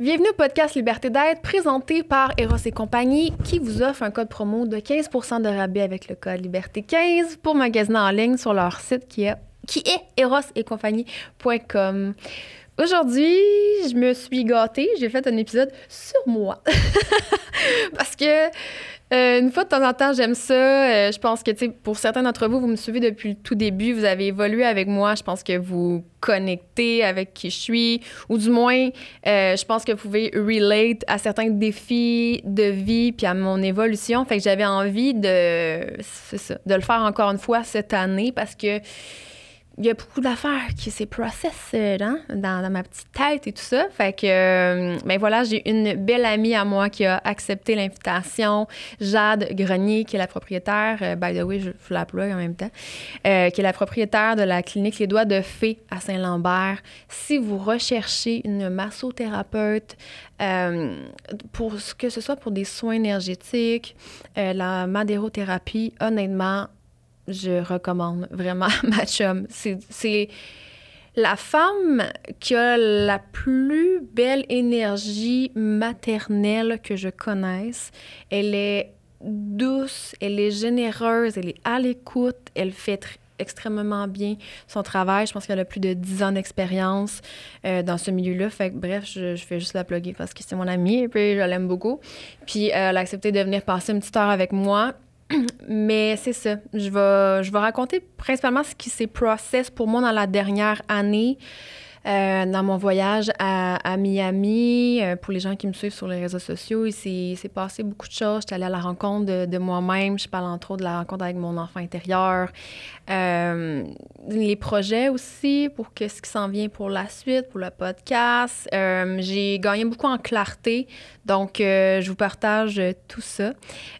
Bienvenue au podcast Liberté d'être présenté par Eros et compagnie qui vous offre un code promo de 15 de rabais avec le code Liberté15 pour magasiner en ligne sur leur site qui est, qui est erosetcompagnie.com. Aujourd'hui, je me suis gâtée, j'ai fait un épisode sur moi parce que euh, une fois de temps en temps, j'aime ça. Euh, je pense que, tu sais, pour certains d'entre vous, vous me suivez depuis le tout début. Vous avez évolué avec moi. Je pense que vous connectez avec qui je suis, ou du moins, euh, je pense que vous pouvez relate à certains défis de vie puis à mon évolution. Fait que j'avais envie de, ça, de le faire encore une fois cette année parce que il y a beaucoup d'affaires qui s'est processées hein, dans, ma petite tête et tout ça. Fait que, euh, ben voilà, j'ai une belle amie à moi qui a accepté l'invitation, Jade Grenier, qui est la propriétaire, euh, by the way, je, flappe en même temps, euh, qui est la propriétaire de la clinique Les Doigts de Fée à Saint-Lambert. Si vous recherchez une massothérapeute, pour ce que ce soit pour des soins énergétiques, la madérothérapie, honnêtement, je recommande vraiment ma C'est la femme qui a la plus belle énergie maternelle que je connaisse. Elle est douce, elle est généreuse, elle est à l'écoute, elle fait extrêmement bien son travail. Je pense qu'elle a plus de 10 ans d'expérience euh, dans ce milieu-là. Fait bref, je, fais juste la plugger parce que c'est mon amie et puis je l'aime beaucoup. Puis euh, elle a accepté de venir passer une petite heure avec moi. Mais c'est ça. Je vais, je raconter principalement ce qui s'est process pour moi dans la dernière année. Euh, dans mon voyage à, Miami, euh, pour les gens qui me suivent sur les réseaux sociaux, il s'est passé beaucoup de choses. J'étais allée à la rencontre de, de moi-même. Je parle entre autres de la rencontre avec mon enfant intérieur. Euh, les projets aussi, pour ce qui s'en vient pour la suite, pour le podcast. J'ai gagné beaucoup en clarté. Donc, je vous partage tout ça.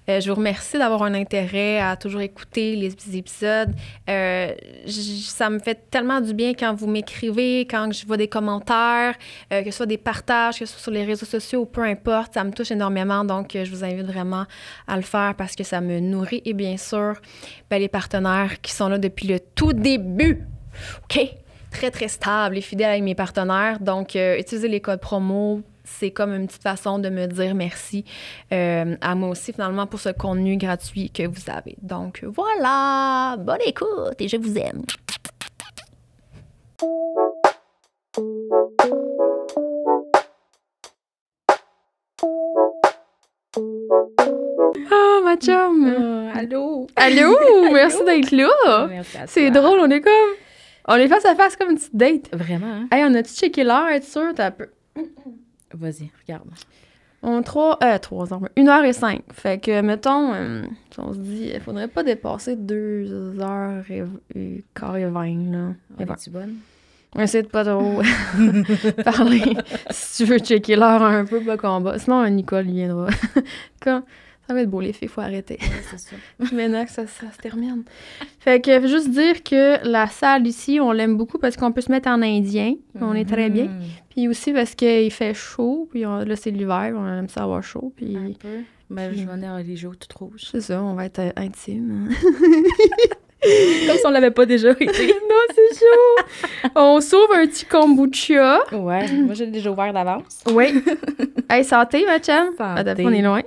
je vous remercie d'avoir un intérêt à toujours écouter les épisodes. ça me fait tellement du bien quand vous m'écrivez, quand je vois des commentaires, euh, que ce soit des partages, que ce soit sur les réseaux sociaux peu importe, ça me touche énormément. Donc, euh, je vous invite vraiment à le faire parce que ça me nourrit. Et bien sûr, ben, les partenaires qui sont là depuis le tout début. OK? Très, très stable et fidèle avec mes partenaires. Donc, euh, utilisez les codes promo c'est comme une petite façon de me dire merci à moi aussi, finalement, pour ce contenu gratuit que vous avez. Donc voilà, bonne écoute et je vous aime. Mm. chum. Euh, allô. Allô, merci d'être là. C'est drôle, on est comme. On est face à face comme une petite date. Vraiment, hein? on a-tu checké l'heure, être sûr? T'as peu. Vas-y, regarde. On trois... euh, trois, heures. Une heure et cinq. Fait que, mettons, euh, on se dit, il faudrait pas dépasser deux heures et, quart et 20, là. Et tu tu bonne? On essaie de pas trop parler. si tu veux checker l'heure un peu, pas combat. Sinon, Nicole viendra. Quand ça va être beau, les filles, faut arrêter. C'est Maintenant que ça, se termine. Fait que juste dire que la salle ici, on l'aime beaucoup parce qu'on peut se mettre en indien. On est très bien. Mm. Puis aussi parce qu'il fait chaud. Puis là, c'est l'hiver, on aime ça avoir chaud. Puis... Un ben, je venais ai les toute rouge. C'est ça, on va être euh, intime. Hein. Comme si on l'avait pas déjà été. non, c'est chaud. on sauve un petit kombucha. Ouais, moi j'ai déjà ouvert d'avance. Oui. hey, santé, ma chère. Santé. Bah, on est loin.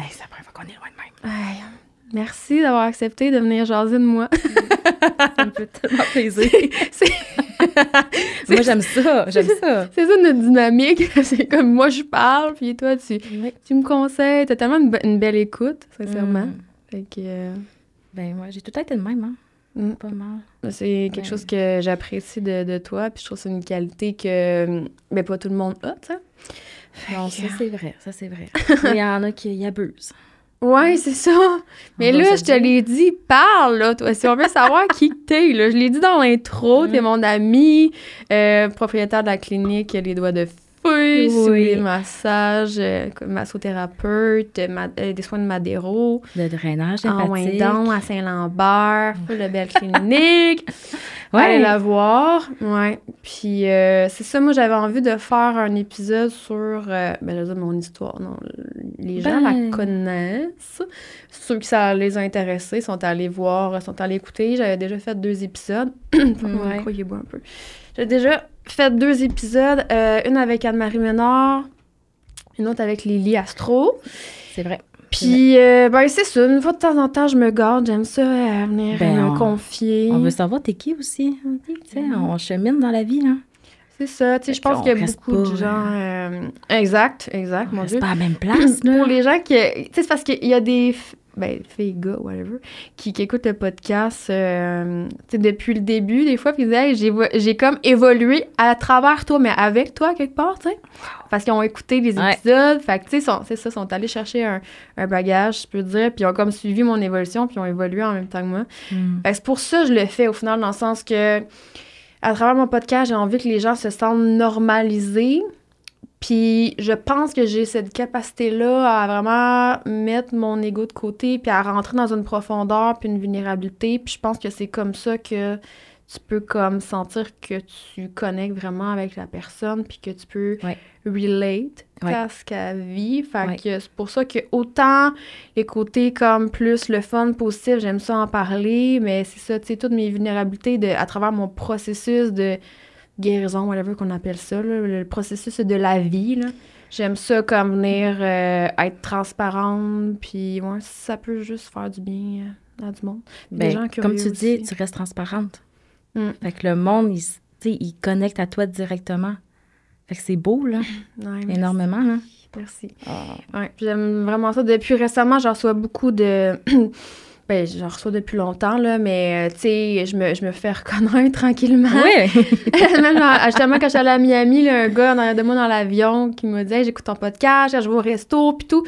Hey, c'est la première fois qu'on est loin de même. Hein. merci d'avoir accepté de venir jaser de moi. ça me fait tellement plaisir. moi, j'aime ça. J'aime ça. C'est ça notre dynamique. c'est comme moi, je parle, puis toi, tu, tu me conseilles. T'as tellement une, belle écoute, sincèrement. Mm. Fait que. Euh, ben, moi, j'ai tout à été de même, hein. Mm. Pas mal. Ben, c'est quelque ben. chose que j'apprécie de, de, toi, puis je trouve que c'est une qualité que ben, pas tout le monde a, tu sais. Non, ça c'est vrai, ça c'est vrai. Il y en a qui abusent. Ouais, c'est ça. Mais là, je te l'ai dit, parle, là, toi. Si on veut savoir qui t'es, là, je l'ai dit dans l'intro, t'es mm. mon ami, euh, propriétaire de la clinique Les Doigts de oui. massages, euh, massothérapeute, euh, euh, des soins de Madéro. De drainage ah En Windon, à Saint-Lambert, le de Belle Clinique. ouais. la voir. Ouais. Puis c'est ça, moi, j'avais envie de faire un épisode sur, ben mon histoire, non, les gens la ben. connaissent. Ceux qui ça les a intéressés sont allés voir, sont allés écouter. J'avais déjà fait deux épisodes. croyez un peu. J'ai déjà fait deux épisodes, euh, une avec Anne-Marie Ménard, une autre avec Lily Astro. C'est vrai. Puis, euh, ben, c'est ça. Une fois de temps en temps, je me garde. J'aime ça, euh, venir me ben, confier. On veut savoir t'es qui aussi. Hein, tu sais mm-hmm. On chemine dans la vie, là. C'est ça. Tu sais, je pense qu'il y a beaucoup de gens. exact, exact, mon pas la même place, Pour les gens qui. Tu sais, c'est parce qu'il y a des, ben, gars, whatever, qui, qui le podcast euh, depuis le début, des fois, puis ils j'ai comme évolué à travers toi, mais avec toi, quelque part, tu Parce qu'ils ont écouté les épisodes. Fait tu sais, c'est ça, ils sont allés chercher un, bagage, je peux dire, puis ils ont comme suivi mon évolution, puis ils ont évolué en même temps que moi. Hmm. c'est pour ça que je le fais, au final, dans le sens que, à travers mon podcast, j'ai envie que les gens se sentent normalisés puis je pense que j'ai cette capacité-là à vraiment mettre mon ego de côté, puis à rentrer dans une profondeur, puis une vulnérabilité. Puis je pense que c'est comme ça que tu peux comme sentir que tu connectes vraiment avec la personne, puis que tu peux relate à ce qu'elle vit. Fait que c'est pour ça que autant les côtés comme plus le fun positif, j'aime ça en parler, mais c'est ça, tu sais, toutes mes vulnérabilités de, à travers mon processus de guérison, whatever qu'on appelle ça, le processus de la vie. J'aime ça comme venir euh, être transparente, puis ça peut juste faire du bien euh, à du monde. Des ben, gens comme tu dis, tu restes transparente. Mm. Fait que le monde, il, il connecte à toi directement. Fait que c'est beau, là. Énormément, hein. Merci. Ah. j'aime vraiment ça. Depuis récemment, j'en reçois beaucoup de. Ben, j'en reçois depuis longtemps, là, mais euh, tu sais, je me, je me fais reconnaître tranquillement. Oui. Même justement, quand j'allais à Miami, là, un gars en arrière de moi dans l'avion qui me disait J'écoute ton podcast, je vais au resto, puis tout.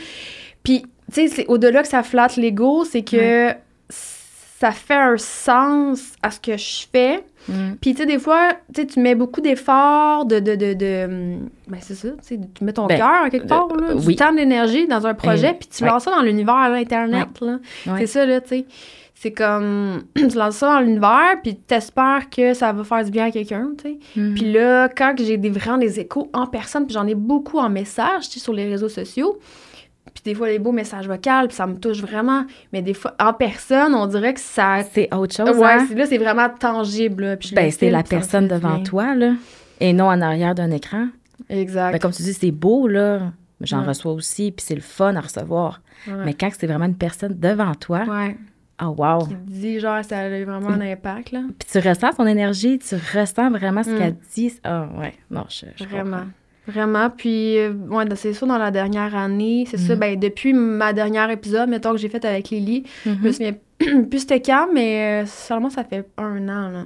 Puis, tu sais, au-delà que ça flatte l'ego, c'est que ça fait un sens à ce que je fais. Mm. Puis, tu sais, des fois, tu mets beaucoup d'efforts, de, ben, c'est ça, tu mets ton ben, cœur cœur quelque euh, part, là, dans un projet, mm. puis tu lances ça dans l'univers, à l'Internet. C'est ça, là, tu sais. C'est comme, tu lances ça dans l'univers, puis t'espères que ça va faire du bien à quelqu'un, tu sais. Mm. Puis là, quand j'ai vraiment des échos en personne, puis j'en ai beaucoup en message, sur les réseaux sociaux, puis des fois les beaux messages vocaux, puis ça me touche vraiment. Mais des fois, en personne, on dirait que ça. C'est autre chose. Ouais, hein? là, c'est vraiment tangible. Ben, c'est la personne devant toi, là, et non en arrière d'un écran. Exact. Ben, comme tu dis, c'est beau, là. J'en reçois aussi, puis c'est le fun à recevoir. Mais quand c'est vraiment une personne devant toi. Ouais. Oh, wow. Qui dit, genre, ça a vraiment un impact, là. Puis tu ressens son énergie, tu ressens vraiment ce mm. qu'elle dit. Ah, ouais. Non, je, je Vraiment. Vraiment. Puis, euh, c'est ça, dans la dernière année, c'est ça, mhm. ben, depuis ma dernière épisode, mettons, que j'ai fait avec Lily, mhm. plus c'était quand, mais euh, seulement ça fait un an, là.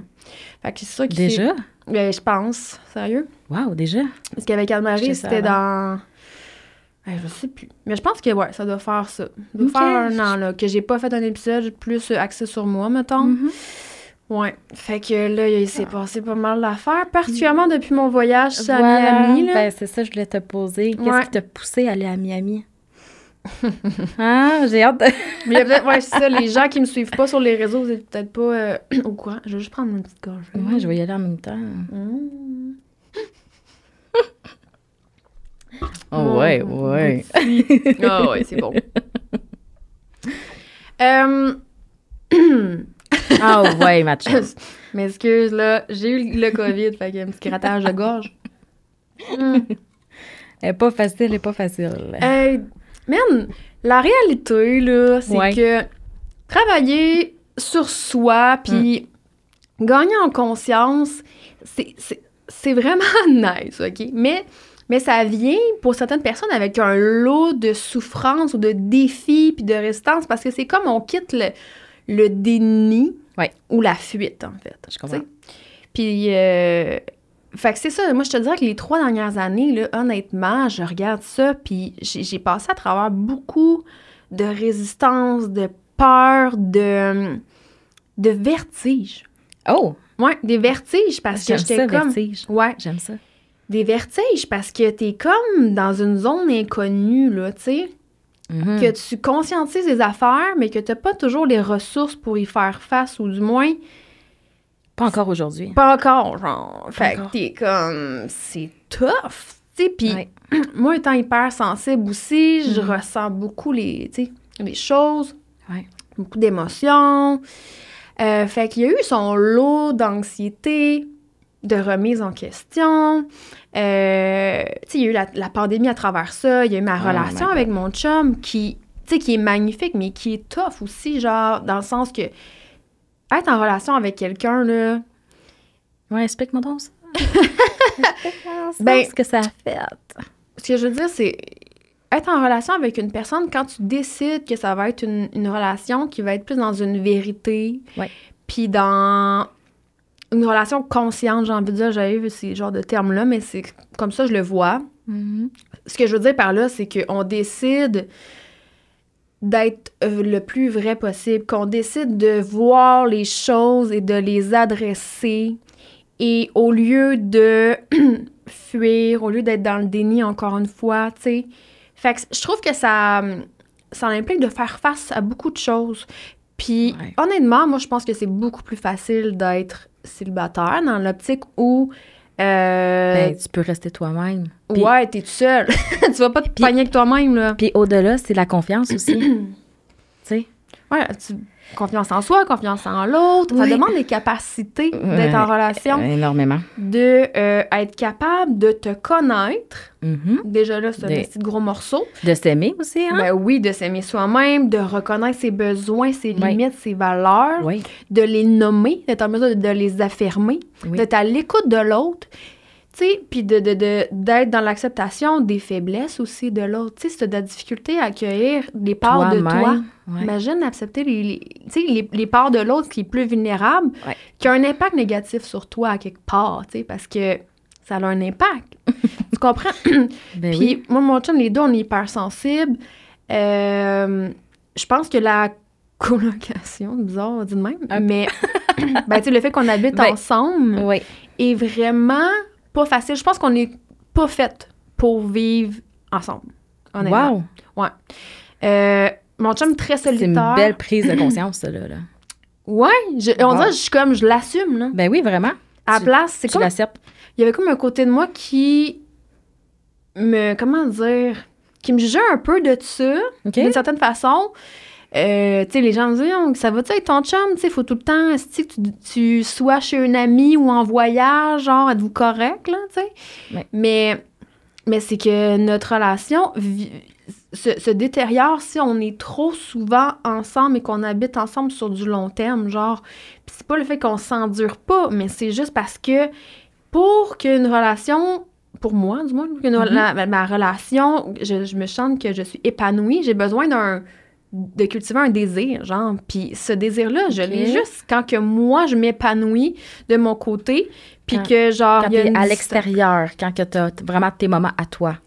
Fait que c'est ça qui Déjà? Ben, je pense. Sérieux? waouh déjà? Parce qu'avec Anne-Marie, c'était dans... Ben, je sais plus. Mais je pense que, ouais, ça doit faire ça. Ça doit faire un an, là, que j'ai pas fait un épisode plus euh, axé sur moi, mettons. Mhm. Ouais, fait que là, il s'est ah. passé pas mal d'affaires, particulièrement depuis mon voyage à Miami. Ben, c'est ça, je voulais te poser. Qu'est-ce qui t'a poussé à aller à Miami? Ah, J'ai hâte de... Mais ouais, c'est ça, les gens qui me suivent pas sur les réseaux, vous êtes peut-être pas euh, au courant. Je vais juste prendre mon petit gorge. Ouais, je vais y aller en même temps. oh, ouais, ouais. Ah oh, ouais, c'est bon. euh... Ah ouais, ma Mais excuse, là, j'ai eu le COVID, fait qu'il y a un petit grattage de gorge. Hmm. est pas facile, elle pas facile. Euh, man, la réalité, là, c'est que travailler sur soi, puis hmm. gagner en conscience, c'est vraiment nice, OK? Mais, mais ça vient pour certaines personnes avec un lot de souffrance ou de défis puis de résistance parce que c'est comme on quitte le, le déni ou la fuite, en fait. Je comprends. Puis, euh, fait que c'est ça. Moi, je te dirais que les trois dernières années, là, honnêtement, je regarde ça, puis j'ai passé à travers beaucoup de résistance, de peur, de, de vertige. Oh! Ouais, des vertiges parce que j'étais comme. Ouais. J'aime ça. Des vertiges parce que t'es comme dans une zone inconnue, là, tu sais. Mm-hmm. Que tu conscientises les affaires, mais que tu n'as pas toujours les ressources pour y faire face, ou du moins. Pas encore aujourd'hui. Pas encore, genre. Fait que t'es comme. C'est tough, tu sais. Puis moi, étant hyper sensible aussi, je mm-hmm. ressens beaucoup les, les choses, beaucoup d'émotions. Euh, fait qu'il y a eu son lot d'anxiété, de remise en question. Euh, il y a eu la, pandémie à travers ça. Il y a eu ma oh relation avec mon chum qui, qui est magnifique, mais qui est tough aussi, genre, dans le sens que être en relation avec quelqu'un, là. Ouais, explique-moi donc ça. ben, ce que ça a fait. Ce que je veux dire, c'est être en relation avec une personne quand tu décides que ça va être une, une relation qui va être plus dans une vérité. Puis dans une relation consciente, j'ai envie de dire, j'avais vu ces genres de termes-là, mais c'est comme ça je le vois. Mm-hmm. Ce que je veux dire par là, c'est qu'on décide d'être euh, le plus vrai possible, qu'on décide de voir les choses et de les adresser. Et au lieu de fuir, au lieu d'être dans le déni encore une fois, tu sais. Fait que je trouve que ça, hum, ça implique de faire face à beaucoup de choses. Puis honnêtement, moi, je pense que c'est beaucoup plus facile d'être célibataire dans l'optique où. Euh, ben, tu peux rester toi-même. ouais, t'es tout seul. tu vas pas te pis, avec toi-même, là. Puis au-delà, c'est la confiance aussi. tu sais. Ouais, tu Confiance en soi, confiance en l'autre. Ça demande des capacités d'être en relation. Euh, énormément. De euh, être capable de te connaître. Mm-hmm. Déjà là, c'est un petit gros morceau. De s'aimer aussi, hein? Ben oui, de s'aimer soi-même, de reconnaître ses besoins, ses limites, ses valeurs, de les nommer, d'être en mesure de les affirmer, d'être à l'écoute de l'autre puis de, d'être dans l'acceptation des faiblesses aussi de l'autre. si de la difficulté à accueillir les parts de toi, imagine accepter les, parts de l'autre qui est plus vulnérable, qui a un impact négatif sur toi à quelque part, tu parce que ça a un impact. tu comprends? Ben puis moi, mon chum, les deux, on est hypersensibles. Euh, je pense que la colocation, bizarre, dit de même, mais ben, le fait qu'on habite ensemble est vraiment facile. Je pense qu'on n'est pas faites pour vivre ensemble. Honnêtement. Wow! Ouais. Euh, mon chum très solitaire. C'est une belle prise de conscience, ça, là. Ouais, on dirait je comme, je l'assume, là. Ben oui, vraiment. À la place, c'est comme... Il y avait comme un côté de moi qui me... Comment dire? Qui me jugeait un peu de ça, d'une certaine façon. Euh, les gens me disent, oh, ça va-tu avec ton chum? Tu sais, faut tout le temps, que tu, sois chez un ami ou en voyage, genre, êtes-vous correct, là, tu sais? Mais, mais c'est que notre relation se, détériore si on est trop souvent ensemble et qu'on habite ensemble sur du long terme, genre. Puis c'est pas le fait qu'on s'endure pas, mais c'est juste parce que pour qu'une relation pour moi, du moins, mm-hmm. ma, relation, je, je, me chante que je suis épanouie, j'ai besoin d'un de cultiver un désir, genre. Puis ce désir-là, je l'ai juste quand que moi, je m'épanouis de mon côté, puis que genre... à l'extérieur, quand que t'as vraiment tes moments à toi.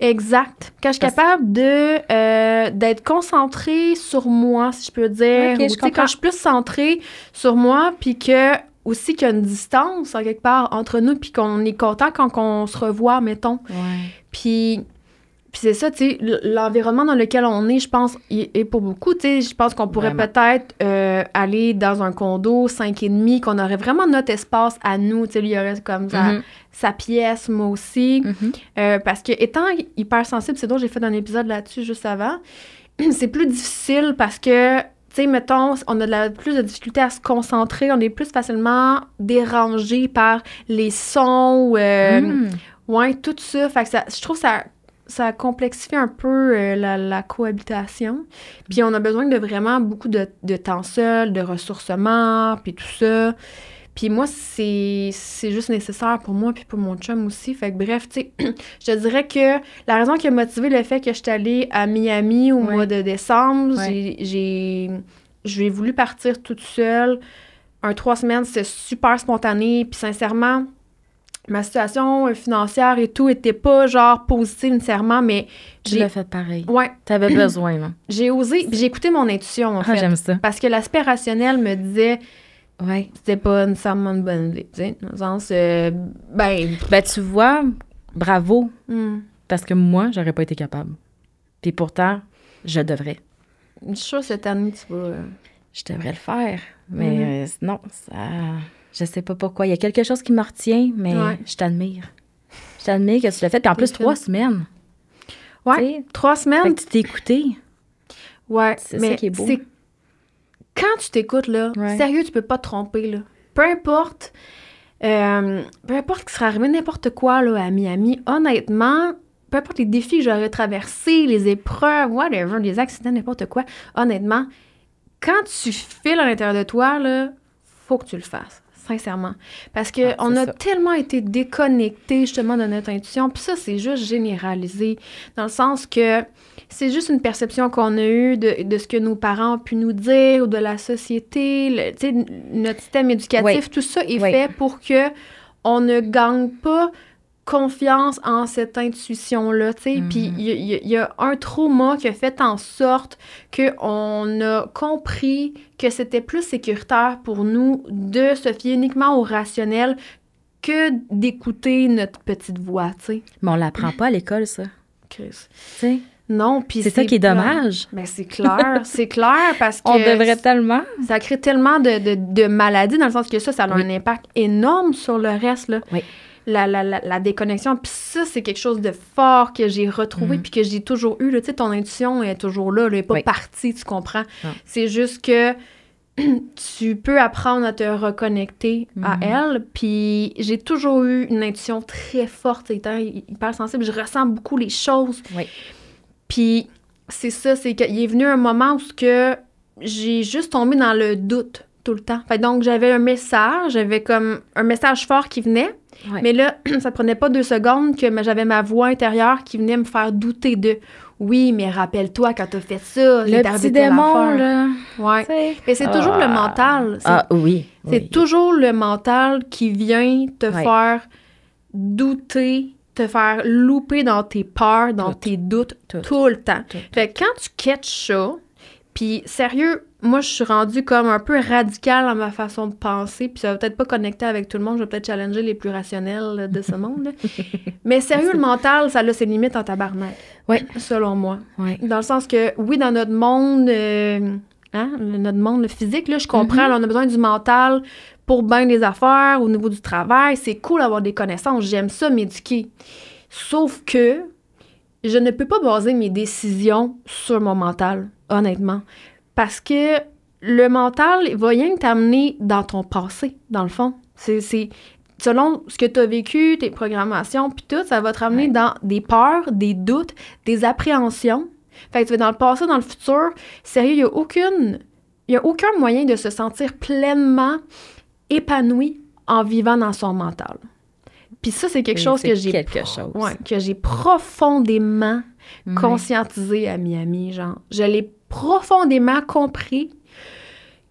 Exact. Quand je suis capable de euh, d'être concentrée sur moi, si je peux dire. quand je suis plus centrée sur moi, puis que aussi qu'il y a une distance, en quelque part, entre nous, puis qu'on est content quand on se revoit, mettons. Puis puis c'est ça, tu sais, l'environnement dans lequel on est, je pense, est pour beaucoup, tu sais, je pense qu'on pourrait peut-être euh, aller dans un condo 5,5, qu'on aurait vraiment notre espace à nous, tu sais, il y aurait comme ça, mm-hmm. sa, pièce, moi aussi. Mm-hmm. Euh, parce que étant hyper sensible c'est dont j'ai fait un épisode là-dessus juste avant, c'est plus difficile parce que tu sais, mettons, on a plus de difficulté à se concentrer, on est plus facilement dérangé par les sons, euh, mm. ouais, tout ça. Fait que ça, je trouve ça ça complexifie un peu euh, la, cohabitation. Puis on a besoin de vraiment beaucoup de, temps seul, de ressourcement, puis tout ça. Puis moi, c'est juste nécessaire pour moi, puis pour mon chum aussi. Fait que bref, tu sais, je dirais que la raison qui a motivé le fait que je suis allée à Miami au mois de décembre, j'ai j'ai voulu partir toute seule. Un trois semaines, c'était super spontané. Puis sincèrement, ma situation euh, financière et tout était pas genre positive nécessairement, mais. Je l'ai fait pareil. Ouais. T'avais besoin, J'ai osé, j'ai écouté mon intuition, en ah, fait. j'aime ça. Parce que l'aspect rationnel me disait. Ouais. C'était pas nécessairement une bonne idée, tu sais. Dans le euh, ben. Ben, tu vois, bravo. Hmm. Parce que moi, j'aurais pas été capable. Puis pourtant, je devrais. Je suis cette année, tu vas. Euh, je devrais le faire. Mais non, ça. Je sais pas pourquoi. Il y a quelque chose qui me retient, mais je t'admire. Je t'admire que tu l'as fait. Puis en plus, trois semaines. Ouais. Trois semaines. tu t'es écouté. Ouais. C'est ça qui est beau. Quand tu t'écoutes, là, sérieux, tu peux pas te tromper, là. Peu importe. Euh, peu importe qui sera arrivé, n'importe quoi, là, à Miami, honnêtement, peu importe les défis que j'aurais traversés, les épreuves, whatever, les accidents, n'importe quoi, honnêtement, quand tu files à l'intérieur de toi, là, faut que tu le fasses sincèrement. Parce qu'on ah, on a tellement été déconnecté justement de notre intuition. Puis ça, c'est juste généralisé, dans le sens que c'est juste une perception qu'on a eue de, de, ce que nos parents ont pu nous dire ou de la société. sais notre système éducatif, tout ça est fait pour que on ne gagne pas confiance en cette intuition-là, tu sais. Puis il mhm. y, a un trauma qui a fait en sorte qu'on a compris que c'était plus sécuritaire pour nous de se fier uniquement au rationnel que d'écouter notre petite voix, tu sais. Mais on l'apprend pas à l'école, ça. Chris. Non, puis c'est ça qui est dommage. Mais ben, c'est clair, c'est clair parce que on devrait tellement. Ça crée tellement de, de, maladies dans le sens que ça, ça a un impact énorme sur le reste là. Oui la, déconnexion. Puis ça, c'est quelque chose de fort que j'ai retrouvé, mhm. puis que j'ai toujours eu. Tu sais, ton intuition est toujours là, elle n'est pas partie, tu comprends. Ah. C'est juste que tu peux apprendre à te reconnecter à mhm. elle. Puis j'ai toujours eu une intuition très forte, étant hyper sensible. Je ressens beaucoup les choses. Puis c'est ça, c'est qu'il est venu un moment où que j'ai juste tombé dans le doute le temps. Fait donc, j'avais un message, j'avais comme un message fort qui venait. Mais là, ça prenait pas deux secondes que j'avais ma voix intérieure qui venait me faire douter de oui, mais rappelle-toi quand t'as fait ça, le petit démon là. Ouais. Mais c'est toujours le ah. mental. Ah oui. C'est toujours le mental qui vient te faire douter, te faire louper dans tes peurs, dans tes doutes tout, le temps. Fait que quand tu catches ça, puis sérieux, moi, je suis rendue comme un peu radicale dans ma façon de penser, puis ça va peut-être pas connecter avec tout le monde, je vais peut-être challenger les plus rationnels de ce monde. Mais sérieux, le mental, ça a ses limites en tabarnak. Oui. Selon moi. Dans le sens que, oui, dans notre monde, euh, hein, notre monde physique, là, je comprends, mm-hmm. on a besoin du mental pour bien les affaires, au niveau du travail. C'est cool d'avoir des connaissances, j'aime ça m'éduquer. Sauf que je ne peux pas baser mes décisions sur mon mental, honnêtement parce que le mental il va rien t'amener dans ton passé, dans le fond. C'est selon ce que tu as vécu, tes programmations, puis tout, ça va te ramener dans des peurs, des doutes, des appréhensions. Fait que tu vas dans le passé, dans le futur. Sérieux, il n'y a aucune... Il a aucun moyen de se sentir pleinement épanoui en vivant dans son mental. Puis ça, c'est quelque, chose que, quelque que j'ai profondément conscientisé à Miami. Genre, je l'ai profondément compris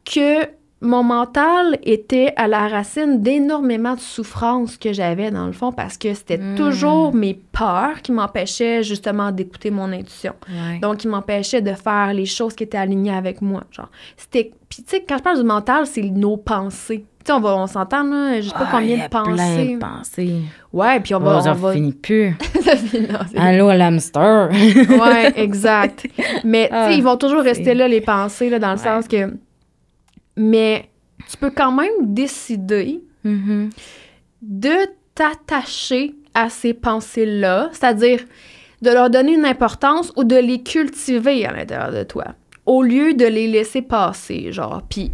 que mon mental était à la racine d'énormément de souffrances que j'avais dans le fond parce que c'était hmm. toujours mes peurs qui m'empêchaient justement d'écouter mon intuition. Donc, qui m'empêchaient de faire les choses qui étaient alignées avec moi. Genre, c'était. Puis, tu sais, quand je parle du mental, c'est nos pensées on, va, on s'entend, là, je sais pas ah, combien de pensées. Ouais, puis on va. on, oh, on va... finit plus. Allô, l'hamster. ouais, exact. Mais, tu sais, ah, ils vont toujours rester là, les pensées, dans le sens que. Mais tu peux quand même décider mm-hmm. de t'attacher à ces pensées-là, c'est-à-dire de leur donner une importance ou de les cultiver à l'intérieur de toi, au lieu de les laisser passer, genre. Puis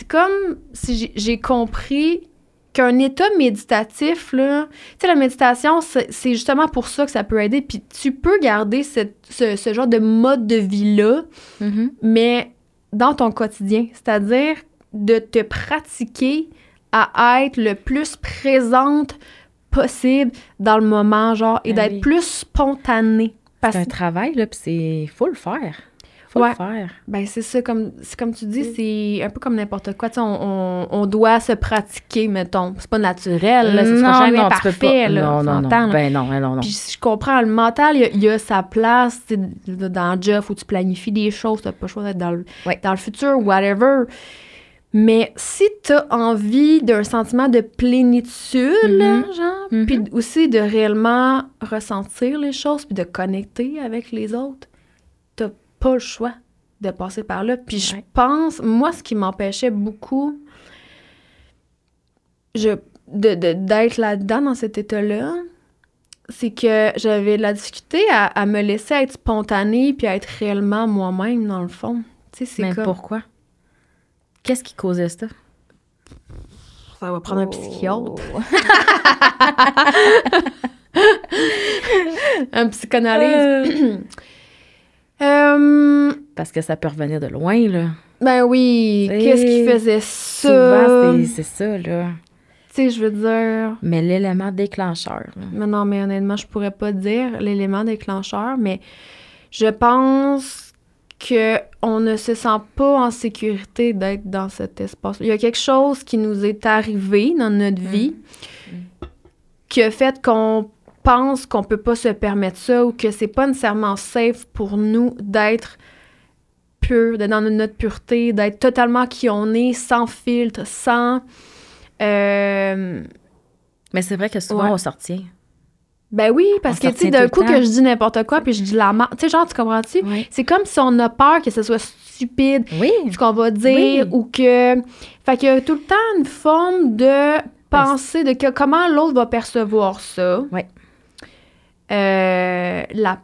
c'est comme si j'ai compris qu'un état méditatif, là, tu sais, la méditation, c'est justement pour ça que ça peut aider. Puis tu peux garder ce, genre de mode de vie-là, mm-hmm. mais dans ton quotidien. C'est-à-dire de te pratiquer à être le plus présente possible dans le moment, genre, et ben d'être plus spontanée. C'est un travail, là, puis c'est... faut le faire. Faut faire. Ben, c'est ça, comme, comme tu dis, mm. c'est un peu comme n'importe quoi. On, on, doit se pratiquer, mettons. C'est pas naturel, là, jamais parfait. non, non, non. Ben non, ben, je comprends, le mental, il y, a sa place dans le job où tu planifies des choses, t'as pas le choix d'être dans, le, futur, whatever. Mais si tu as envie d'un sentiment de plénitude, mm-hmm. genre, puis mm-hmm. aussi de réellement ressentir les choses, puis de connecter avec les autres, pas le choix de passer par là. Puis je pense, moi, ce qui m'empêchait beaucoup je, de, d'être là-dedans, dans cet état-là, c'est que j'avais de la difficulté à, me laisser être spontanée puis à être réellement moi-même, dans le fond. Tu sais, c'est Mais pourquoi? Qu'est-ce qui causait ça? Ça va prendre un oh. psychiatre. un psychanalyse. Euh, Parce que ça peut revenir de loin, là. Ben oui, qu'est-ce qui faisait ça? Souvent, c'est ça, là. Tu sais, je veux dire. Mais l'élément déclencheur. Mais non, mais honnêtement, je pourrais pas dire l'élément déclencheur, mais je pense que on ne se sent pas en sécurité d'être dans cet espace. Il y a quelque chose qui nous est arrivé dans notre hum. vie hum. qui a fait qu'on pense qu'on peut pas se permettre ça ou que c'est pas nécessairement safe pour nous d'être pur, d'être dans notre pureté, d'être totalement qui on est, sans filtre, sans. Euh, Mais c'est vrai que souvent on sortit. Ben oui, parce que, tu sais, d'un coup que je dis n'importe quoi, puis je dis la merde. Tu sais, genre, tu comprends-tu? C'est comme si on a peur que ce soit stupide, ce qu'on va dire, ou que. Fait que y a tout le temps une forme de pensée de que, comment l'autre va percevoir ça. Oui. Euh, la,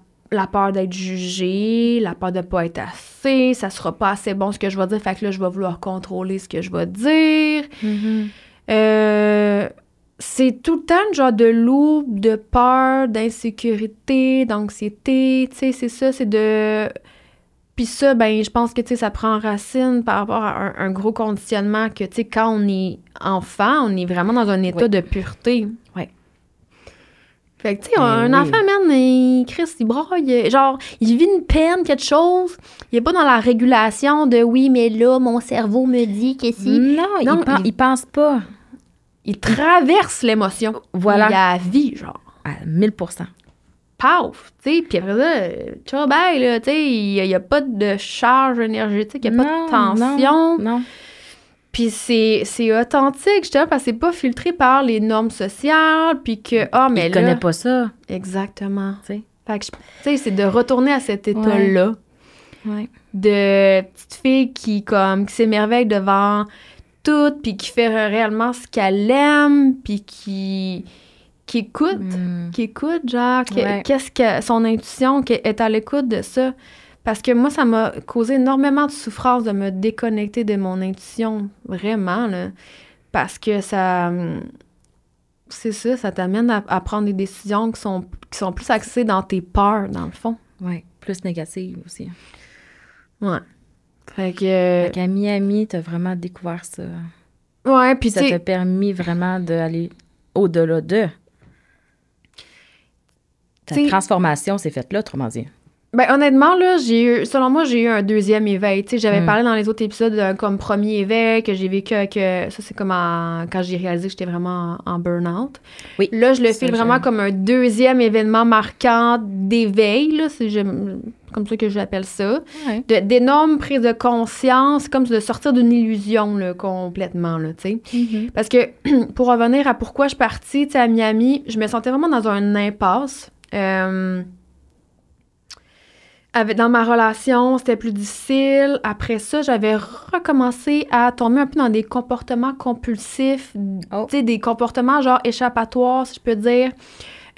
peur d'être jugé, la peur de pas être assez, ça sera pas assez bon ce que je vais dire, fait que là, je vais vouloir contrôler ce que je vais dire. Mm-hmm. Euh, c'est tout le temps genre de loup, de peur, d'insécurité, d'anxiété, tu sais, c'est ça, c'est de... Puis ça, ben, je pense que, tu sais, ça prend racine par rapport à un, gros conditionnement que, tu sais, quand on est enfant, on est vraiment dans un état de pureté. Oui tu sais, un ben enfant, man, il, Chris, il Genre, il vit une peine, quelque chose. Il est pas dans la régulation de oui, mais là, mon cerveau me dit que si. Non, il, pense, pense pas. Il traverse l'émotion. Voilà. La vie, genre. À 1000 paf, tu sais, puis après là, tu sais, il n'y a, pas de charge énergétique, il n'y a pas de tension. non. Puis c'est, c'est authentique, justement, parce que c'est pas filtré par les normes sociales, puis que, ah, oh, mais Il pas ça. Exactement. Tu sais, c'est de retourner à cet état-là. De petite fille qui, comme, qui s'émerveille devant tout, puis qui fait réellement ce qu'elle aime, puis qui qui écoute, mm. qui écoute, genre, qu'est-ce que son intuition, qui est à l'écoute de ça. Parce que moi, ça m'a causé énormément de souffrance de me déconnecter de mon intuition, vraiment, parce que ça... Hum, c'est ça, ça t'amène à, prendre des décisions qui sont, qui sont plus axées dans tes peurs, dans le fond. Oui, plus négatives aussi. Ouais. Fait que... Fait qu'à Miami, t'as vraiment découvert ça. Ouais, puis Ça t'a permis vraiment d'aller au-delà de... Ta transformation s'est faite là, autrement dit. Ben, honnêtement, là, j'ai eu, selon moi, j'ai eu un deuxième éveil. j'avais hmm. parlé dans les autres épisodes comme premier éveil que j'ai vécu que euh, ça, c'est comme quand j'ai réalisé que j'étais vraiment en, burn-out. Là, je le fais vraiment comme un deuxième événement marquant d'éveil. Là, c'est comme ça que j'appelle ça. d'énorme d'énormes prises de conscience, comme de sortir d'une illusion complètement. Là, mm-hmm. Parce que pour revenir à pourquoi je suis partie à Miami, je me sentais vraiment dans un impasse. Euh, dans ma relation, c'était plus difficile. Après ça, j'avais recommencé à tomber un peu dans des comportements compulsifs, oh. sais, des comportements genre échappatoires, si je peux dire,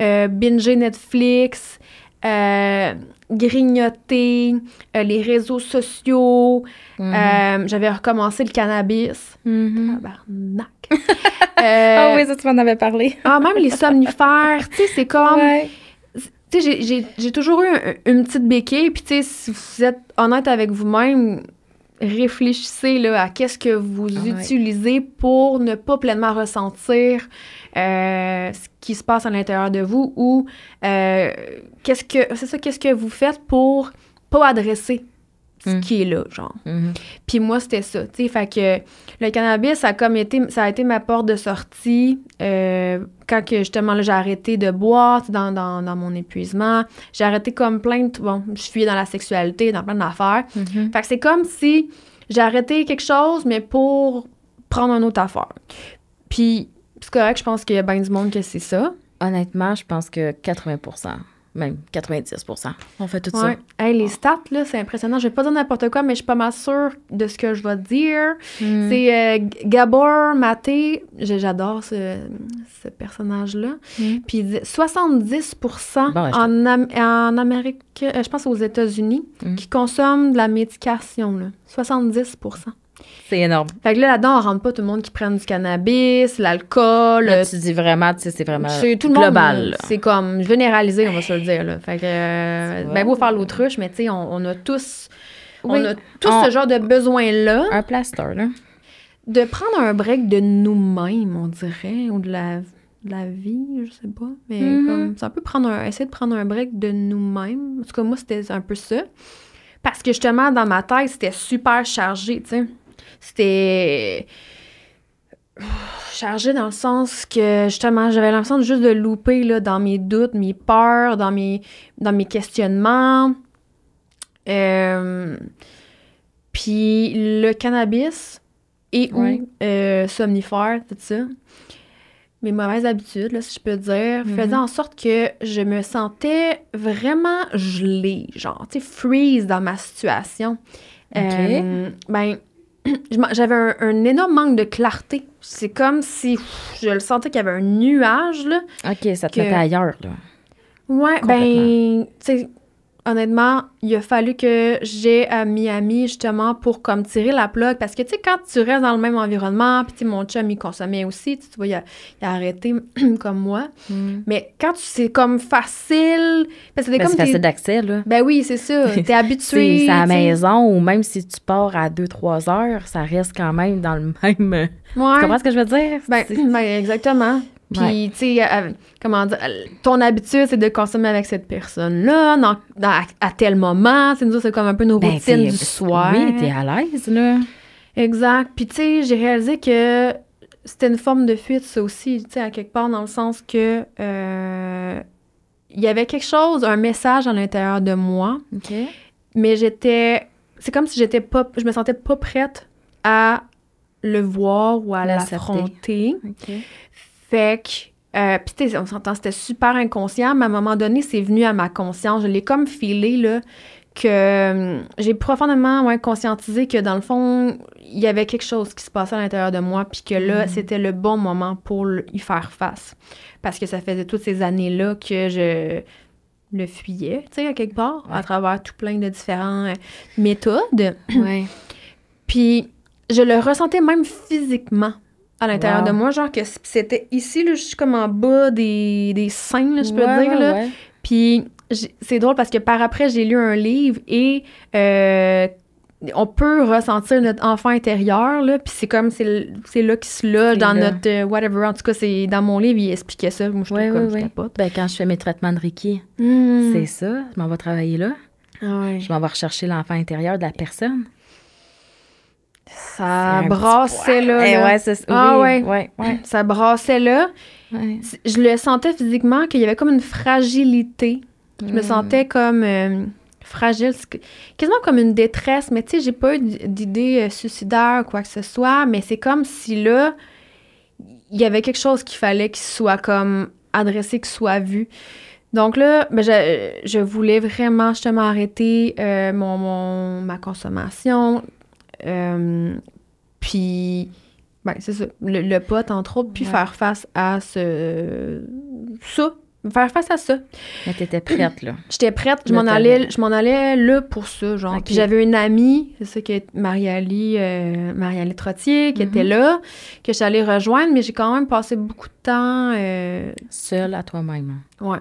euh, binger Netflix, euh, grignoter, euh, les réseaux sociaux. Mm-hmm. Euh, j'avais recommencé le cannabis. Mm-hmm. Tabarnak! Ah oui, ça, tu m'en avais parlé. ah, même les somnifères, tu sais, c'est comme tu j'ai toujours eu une, petite béquille. Puis, si vous êtes honnête avec vous-même, réfléchissez là, à qu'est-ce que vous utilisez pour ne pas pleinement ressentir euh, ce qui se passe à l'intérieur de vous ou euh, qu'est-ce que c'est ça qu'est-ce que vous faites pour pas adresser Mm. qui est là, genre. Mm-hmm. Puis moi, c'était ça, tu sais. Fait que le cannabis, ça a comme été, ça a été ma porte de sortie euh, quand justement là, j'ai arrêté de boire dans, mon épuisement, j'ai arrêté comme plein de. Bon, je suis dans la sexualité, dans plein d'affaires. Mm-hmm. Fait que c'est comme si j'ai arrêté quelque chose, mais pour prendre une autre affaire. Puis, c'est correct, je pense qu'il y a bien du monde que c'est ça. Honnêtement, je pense que 80 même 90 On fait tout ça. les stats, là, c'est impressionnant. Je vais pas dire n'importe quoi, mais je suis pas mal de ce que je vais dire. Hmm. C'est euh, Gabor Maté. J'adore ce, personnage-là. Hmm. Puis 70 en, en Amérique, euh, je pense aux États-Unis, hmm. qui consomment de la médication. 70 c'est énorme. Fait que là, là-dedans, on rentre pas tout le monde qui prenne du cannabis, l'alcool. Euh, tu dis vraiment, tu sais, c'est vraiment tout le global. C'est comme généralisé, on va se le dire. Là. Fait que, euh, ben, beau faire l'autruche, mais tu sais, on, a tous, on a tous ce genre de besoin-là. Un plaster, là. De prendre un break de nous-mêmes, on dirait, ou de la, la vie, je sais pas. Mais mm-hmm. comme, ça prendre un, essayer de prendre un break de nous-mêmes. En tout cas, moi, c'était un peu ça. Parce que justement, dans ma tête, c'était super chargé, tu sais. C'était chargé dans le sens que justement j'avais l'impression juste de louper là, dans mes doutes, mes peurs, dans mes, dans mes questionnements. Euh, puis le cannabis et oui. Euh, somnifère, tout ça. Mes mauvaises habitudes, si je peux dire, mm-hmm. faisaient en sorte que je me sentais vraiment gelée, genre, tu sais, freeze dans ma situation. Okay. Euh, ben, j'avais un, énorme manque de clarté. C'est comme si je le sentais qu'il y avait un nuage. Là, OK, ça te que... mettait ailleurs. Là. Ouais, ben, tu honnêtement, il a fallu que j'ai à Miami justement pour comme tirer la plaque parce que tu sais quand tu restes dans le même environnement, puis mon chum il consommait aussi, tu vois il a, arrêté comme moi. Mm. Mais quand tu c'est comme facile, parce que c'est ben, comme facile d'accès là. Ben oui, c'est ça, tu habitué. c'est à la maison ou même si tu pars à 2 3 heures, ça reste quand même dans le même Tu comprends ce que je veux dire? ben, ben exactement. Puis, tu sais, euh, comment dire, euh, ton habitude, c'est de consommer avec cette personne-là, à, tel moment. C'est comme un peu nos ben, routines du soir. Oui, t'es à l'aise, là. Exact. Puis, tu sais, j'ai réalisé que c'était une forme de fuite, ça aussi, tu sais, à quelque part, dans le sens que. Euh, il y avait quelque chose, un message à l'intérieur de moi, OK. mais j'étais, c'est comme si j'étais pas, je me sentais pas prête à le voir ou à l'affronter. OK. Fait que euh, on s'entend, c'était super inconscient, mais à un moment donné, c'est venu à ma conscience. Je l'ai comme filé, là, que euh, j'ai profondément conscientisé que, dans le fond, il y avait quelque chose qui se passait à l'intérieur de moi, puis que là, mhm. c'était le bon moment pour y faire face. Parce que ça faisait toutes ces années-là que je le fuyais, tu sais, à quelque part, à travers tout plein de différentes euh, méthodes. méthodes. Puis, je le ressentais même physiquement à l'intérieur de moi, genre que c'était ici, là, je comme en bas des, des seins, je peux dire. Là. Puis c'est drôle parce que par après, j'ai lu un livre et euh, on peut ressentir notre enfant intérieur, là, puis c'est comme, c'est là qu'il se loge dans notre euh, whatever. En tout cas, c'est dans mon livre, il expliquait ça. Moi, je suis comme je Ben, quand je fais mes traitements de Reiki, hmm. c'est ça, je m'en vais travailler là. Ah je m'en vais rechercher l'enfant intérieur de la personne. Ça brassait là, Ouais, ah, oui, ouais. ça brassait là. Je le sentais physiquement qu'il y avait comme une fragilité. Je me mm. sentais comme euh, fragile, quasiment comme une détresse. Mais tu sais, j'ai pas eu d'idée euh, suicidaire ou quoi que ce soit, mais c'est comme si là, il y avait quelque chose qu'il fallait qu'il soit comme adressé, qu'il soit vu. Donc là, ben, je, voulais vraiment justement arrêter euh, mon, ma consommation, euh, puis, ben, c'est ça. Le, pote, entre autres, puis faire face à ce. ça. Faire face à ça. Mais t'étais prête, là. J'étais prête. Je m'en allais, je m'en allais là pour ça, genre. Puis j'avais une amie, c'est ça qui est Marie-Ali, euh, Trottier, qui était mhm. là, que j'allais rejoindre, mais j'ai quand même passé beaucoup de temps. Euh, Seule à toi-même. Ouais.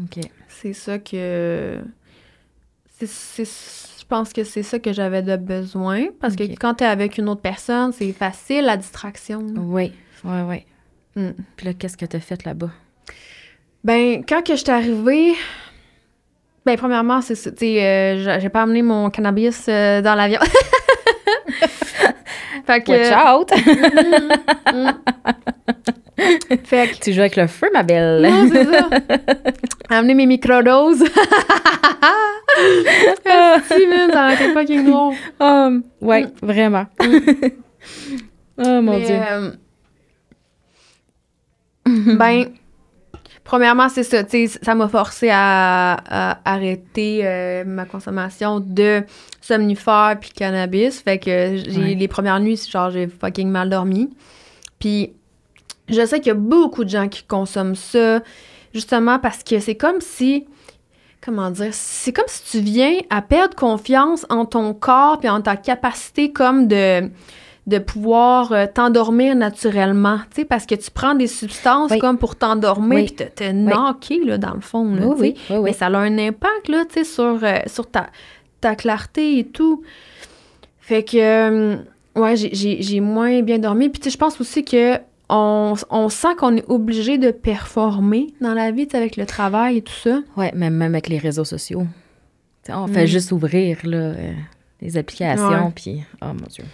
OK. C'est ça que. C'est pense que c'est ça que j'avais de besoin parce que quand tu es avec une autre personne, c'est facile la distraction. Oui, oui, oui. Mm. Puis là, qu'est-ce que tu as fait là-bas? Ben, quand que je suis arrivée, ben, premièrement, c'est ça. Euh, j'ai pas amené mon cannabis euh, dans l'avion. Fait Watch out! Mm-hmm. Mm-hmm. Fait tu joues avec le feu, ma belle. Non, c'est ça. Amener mes micro-doses! »« Steven, ça aurait un « fucking noir! »« Um, ouais, mm. vraiment. Mm. oh mon Dieu. Euh, ben, premièrement, c'est ça. Ça m'a forcé à, arrêter euh, ma consommation de somnifères puis cannabis. Fait que j'ai les premières nuits, genre, j'ai fucking mal dormi. Puis je sais qu'il y a beaucoup de gens qui consomment ça, justement parce que c'est comme si. Comment dire? C'est comme si tu viens à perdre confiance en ton corps puis en ta capacité comme de de pouvoir euh, t'endormir naturellement, tu sais, parce que tu prends des substances comme pour t'endormir, oui. puis te, là, dans le fond, là, tu sais. Mais ça a un impact, là, tu sais, sur, euh, sur ta, ta clarté et tout. Fait que, euh, ouais, j'ai moins bien dormi. Puis, je pense aussi que on, sent qu'on est obligé de performer dans la vie, avec le travail et tout ça. Ouais, même, avec les réseaux sociaux. sais, on fait mm. juste ouvrir là, les applications, puis oh mon Dieu.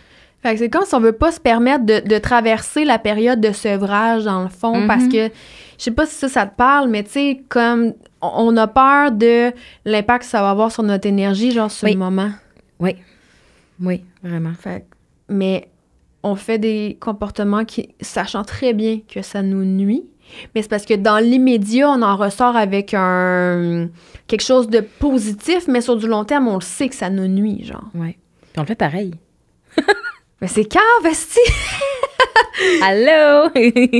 Fait c'est comme si on veut pas se permettre de, traverser la période de sevrage, dans le fond, parce mhm. que je sais pas si ça, ça te parle, mais tu sais, comme on a peur de l'impact que ça va avoir sur notre énergie, genre sur le moment. Oui. Oui, vraiment. Fait mais on fait des comportements qui, sachant très bien que ça nous nuit, mais c'est parce que dans l'immédiat, on en ressort avec un quelque chose de positif, mais sur du long terme, on le sait que ça nous nuit, genre. Oui. on le fait pareil. Mais c'est quand, Vesti? Allô?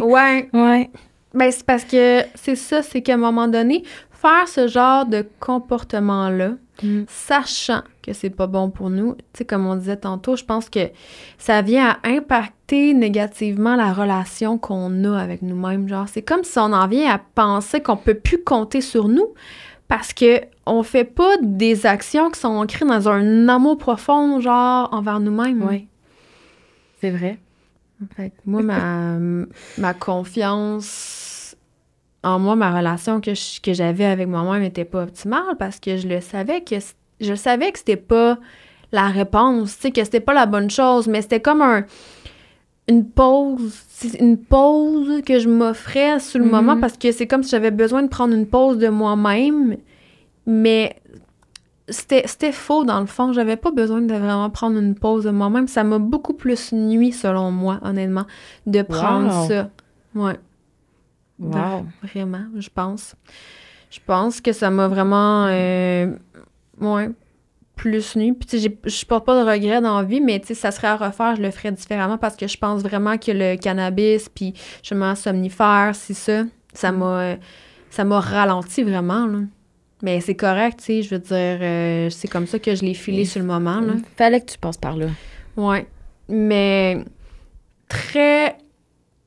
ouais. Ouais. Ben, c'est parce que c'est ça, c'est qu'à un moment donné, faire ce genre de comportement-là, mm. sachant que c'est pas bon pour nous, tu sais, comme on disait tantôt, je pense que ça vient à impacter négativement la relation qu'on a avec nous-mêmes. Genre, c'est comme si on en vient à penser qu'on peut plus compter sur nous parce que on fait pas des actions qui sont ancrées dans un amour profond, genre, envers nous-mêmes. C'est vrai. En Fait moi, ma, confiance en moi, ma relation que, que j'avais avec moi-même n'était pas optimale parce que je le savais que je savais que c'était pas la réponse, tu que c'était pas la bonne chose, mais c'était comme un une pause, une pause que je m'offrais sur le moment mm-hmm. parce que c'est comme si j'avais besoin de prendre une pause de moi-même, mais c'était faux dans le fond. J'avais pas besoin de vraiment prendre une pause de moi-même. Ça m'a beaucoup plus nuit, selon moi, honnêtement, de prendre ça. Ouais. Wow. vraiment, je pense. Je pense que ça m'a vraiment. Euh, ouais, plus nuit. Puis, je porte pas de regrets dans la vie, mais ça serait à refaire, je le ferais différemment parce que je pense vraiment que le cannabis, puis je somnifère, c'est ça, ça m'a. Ça m'a ralenti vraiment, là. Mais c'est correct, tu sais, je veux dire, euh, c'est comme ça que je l'ai filé sur le moment. Là. Fallait que tu passes par là. Oui. Mais très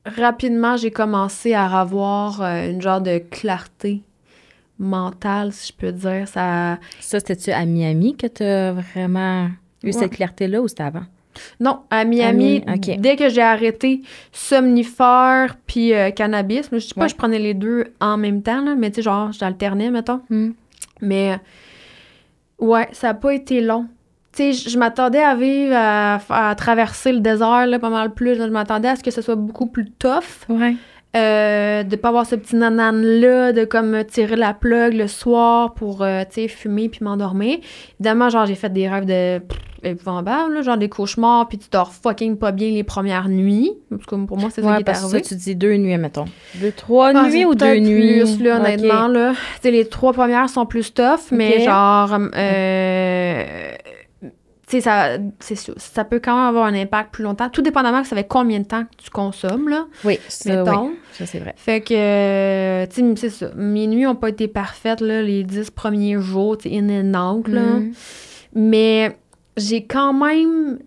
rapidement, j'ai commencé à avoir euh, une genre de clarté mentale, si je peux dire. Ça, ça c'était-tu à Miami que tu as vraiment eu cette clarté-là ou c'était avant? Non, à Miami, dès que j'ai arrêté somnifère puis euh, cannabis, je sais pas je prenais les deux en même temps, mais tu sais, genre, j'alternais, mettons. Hmm. Mais ouais, ça n'a pas été long. Tu sais, je m'attendais à vivre, à, traverser le désert là, pas mal plus. Je m'attendais à ce que ce soit beaucoup plus tough. Ouais. Euh, de pas avoir ce petit nanan-là, de comme tirer la plug le soir pour, euh, tu sais, fumer puis m'endormir. Évidemment, genre, j'ai fait des rêves de épouvantable, genre des cauchemars, puis tu dors fucking pas bien les premières nuits. parce que pour moi, c'est ça qui est arrivé. tu dis deux nuits, mettons. Deux, trois ah, nuits ou deux nuits? plus, là, honnêtement, les trois premières sont plus tough, mais genre... Euh, tu sais, ça, ça peut quand même avoir un impact plus longtemps, tout dépendamment que ça fait combien de temps que tu consommes, là. Oui, ça, ça c'est vrai. Fait que, tu sais, ça. Mes nuits n'ont pas été parfaites, là, les dix premiers jours, in and out, là. Mm-hmm. Mais j'ai quand même.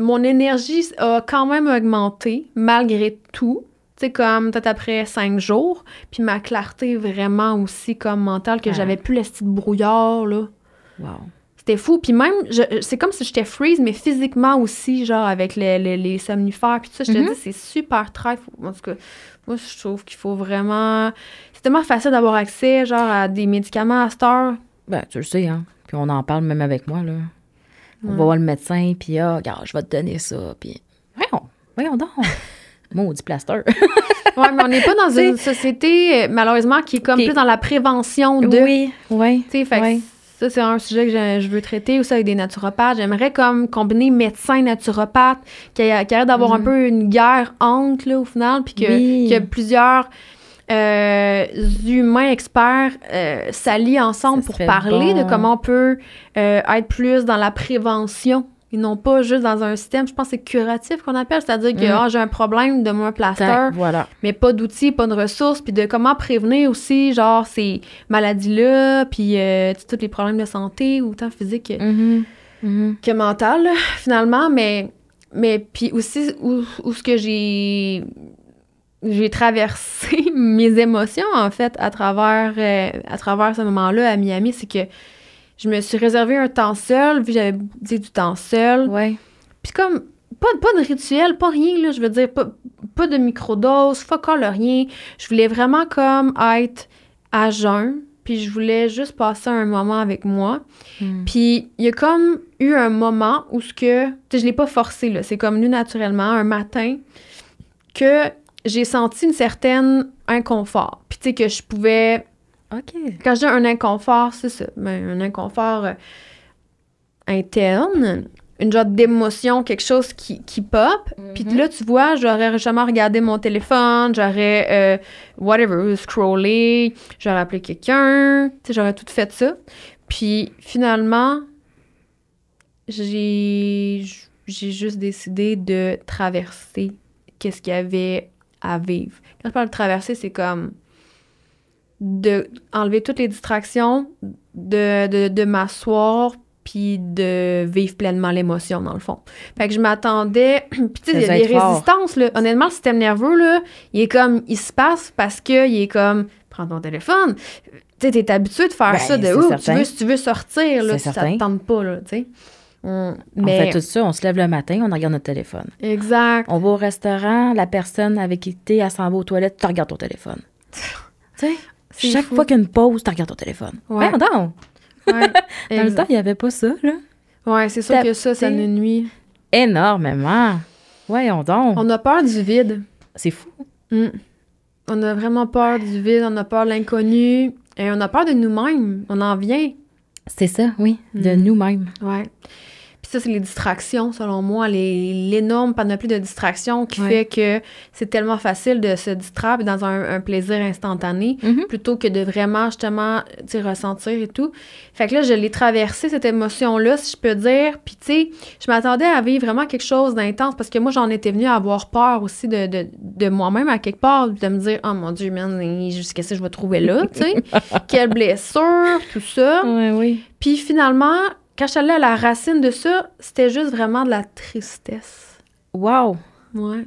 Mon énergie a quand même augmenté, malgré tout. Tu sais, comme peut-être après cinq jours. Puis ma clarté vraiment aussi, comme mentale, que ah. j'avais plus le style brouillard, là. Wow. C'était fou. Puis même, c'est comme si j'étais freeze, mais physiquement aussi, genre avec les, les, les somnifères. Puis ça, je te mm-hmm. dis, c'est super très. En tout cas, moi, je trouve qu'il faut vraiment. C'est tellement facile d'avoir accès, genre, à des médicaments à cette heure. Ben, tu le sais, hein. Puis on en parle même avec moi, là. On va voir le médecin, puis ah, regarde, je vais te donner ça. Puis, voyons, voyons donc. Maudit plaster. oui, mais on n'est pas dans une société, malheureusement, qui est comme plus dans la prévention de. Oui, oui. Tu sais, fait ça, c'est un sujet que je, veux traiter aussi avec des naturopathes. J'aimerais comme combiner médecin-naturopathe, qui a, d'avoir mm-hmm. un peu une guerre entre, au final, puis qu'il y a plusieurs euh, humains experts euh, s'allient ensemble pour parler de comment on peut euh, être plus dans la prévention et non pas juste dans un système, je pense que c'est curatif qu'on appelle, c'est-à-dire que mm. ah, j'ai un problème de mon plaster, voilà. mais pas d'outils, pas de ressources, puis de comment prévenir aussi, genre, ces maladies-là, puis euh, tous les problèmes de santé, autant physique que mm-hmm. Mm-hmm. mental, finalement, mais, mais puis aussi, où, où ce que j'ai j'ai traversé mes émotions, en fait, à travers, euh, à travers ce moment-là à Miami. C'est que je me suis réservé un temps seul, puis j'avais dit du temps seul. Ouais. Puis comme, pas, pas de rituel, pas rien, là, je veux dire, pas, pas de microdose, fuck all, rien. Je voulais vraiment comme être à jeun, puis je voulais juste passer un moment avec moi. Hmm. Puis il y a comme eu un moment où ce que, je l'ai pas forcé, là, c'est comme nous, naturellement, un matin, que j'ai senti une certaine inconfort. Puis, tu sais, que je pouvais. OK. Quand j'ai un inconfort, c'est ça. Ben, un inconfort euh, interne, une genre d'émotion, quelque chose qui, qui pop. Puis mm-hmm. là, tu vois, j'aurais jamais regardé mon téléphone, j'aurais, euh, whatever, scrollé, j'aurais appelé quelqu'un, tu sais, j'aurais tout fait ça. Puis finalement, j'ai, j'ai juste décidé de traverser qu'est-ce qu'il y avait à vivre. Quand je parle de traverser, c'est comme de enlever toutes les distractions, de, m'asseoir, puis de vivre pleinement l'émotion, dans le fond. Fait que je m'attendais... puis tu sais, il y a des résistances, là. Honnêtement, le système nerveux, là, il est comme... Il se passe parce que il est comme... Prends ton téléphone. Tu sais, t'es habitué de faire ben, ça de... ouf, tu veux, si tu veux sortir, là, ça te pas, là, tu sais. On fait tout ça, on se lève le matin, on regarde notre téléphone. Exact. On va au restaurant, la personne avec qui t'es, elle s'en va aux toilettes, tu regardes ton téléphone. tu sais, chaque fois qu'il y a une pause, tu regardes ton téléphone. Ouais. Pardon! Ouais, Dans le temps, il n'y avait pas ça, là. Ouais, c'est sûr que ça, ça nous nuit. Énormément. on donc. On a peur du vide. C'est fou. Mm. On a vraiment peur du vide, on a peur de l'inconnu et on a peur de nous-mêmes. On en vient. C'est ça, oui, de mm. nous-mêmes. Oui ça, c'est les distractions, selon moi, l'énorme panoplie de distractions qui fait que c'est tellement facile de se distraire dans un, plaisir instantané mhm. plutôt que de vraiment, justement, ressentir et tout. Fait que là, je l'ai traversé, cette émotion-là, si je peux dire. Puis, tu sais, je m'attendais à vivre vraiment quelque chose d'intense parce que moi, j'en étais venue à avoir peur aussi de, moi-même à quelque part, de me dire, oh mon Dieu, mais jusqu'à ce que je vais trouver là, tu sais. Quelle blessure, tout ça. Puis finalement, quand je à la racine de ça, c'était juste vraiment de la tristesse. Wow! Ouais.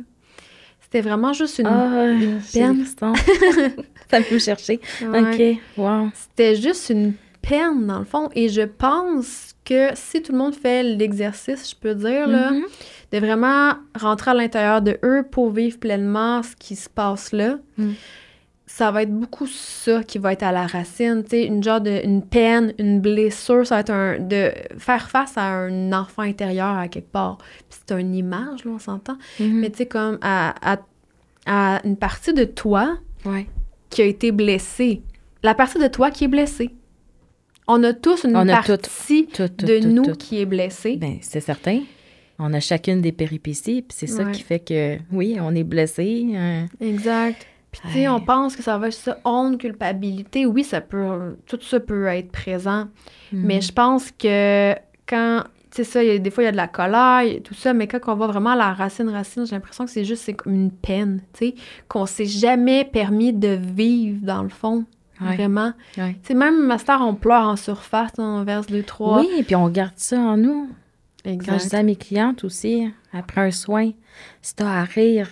C'était vraiment juste une, ah, peine. ça me fait chercher. OK, wow. C'était juste une peine, dans le fond. Et je pense que si tout le monde fait l'exercice, je peux dire, là, mm-hmm. de vraiment rentrer à l'intérieur de eux pour vivre pleinement ce qui se passe là, mm ça va être beaucoup ça qui va être à la racine, tu sais, une genre de une peine, une blessure, ça va être un de faire face à un enfant intérieur à quelque part. c'est une image, là, on s'entend. Mhm. Mais tu sais comme à, à, une partie de toi qui a été blessée, la partie de toi qui est blessée. On a tous une partie de nous qui est blessée. Ben, c'est certain on a chacune des péripéties, puis c'est ça qui fait que, oui, on est blessé. Hein. Exact. Puis, tu sais, on pense que ça va être ça, honte, culpabilité. Oui, ça peut, euh, tout ça peut être présent. Mm. Mais je pense que quand, tu sais, ça, des fois, il y a de la colère, et tout ça, mais quand on voit vraiment la racine, racine, j'ai l'impression que c'est juste, c'est comme une peine, tu sais, qu'on s'est jamais permis de vivre, dans le fond. Vraiment. Tu sais, même, Master, on pleure en surface, on verse deux, trois. Oui, puis on garde ça en nous. Exact. Quand je dis à mes clientes aussi, après un soin, c'est à rire,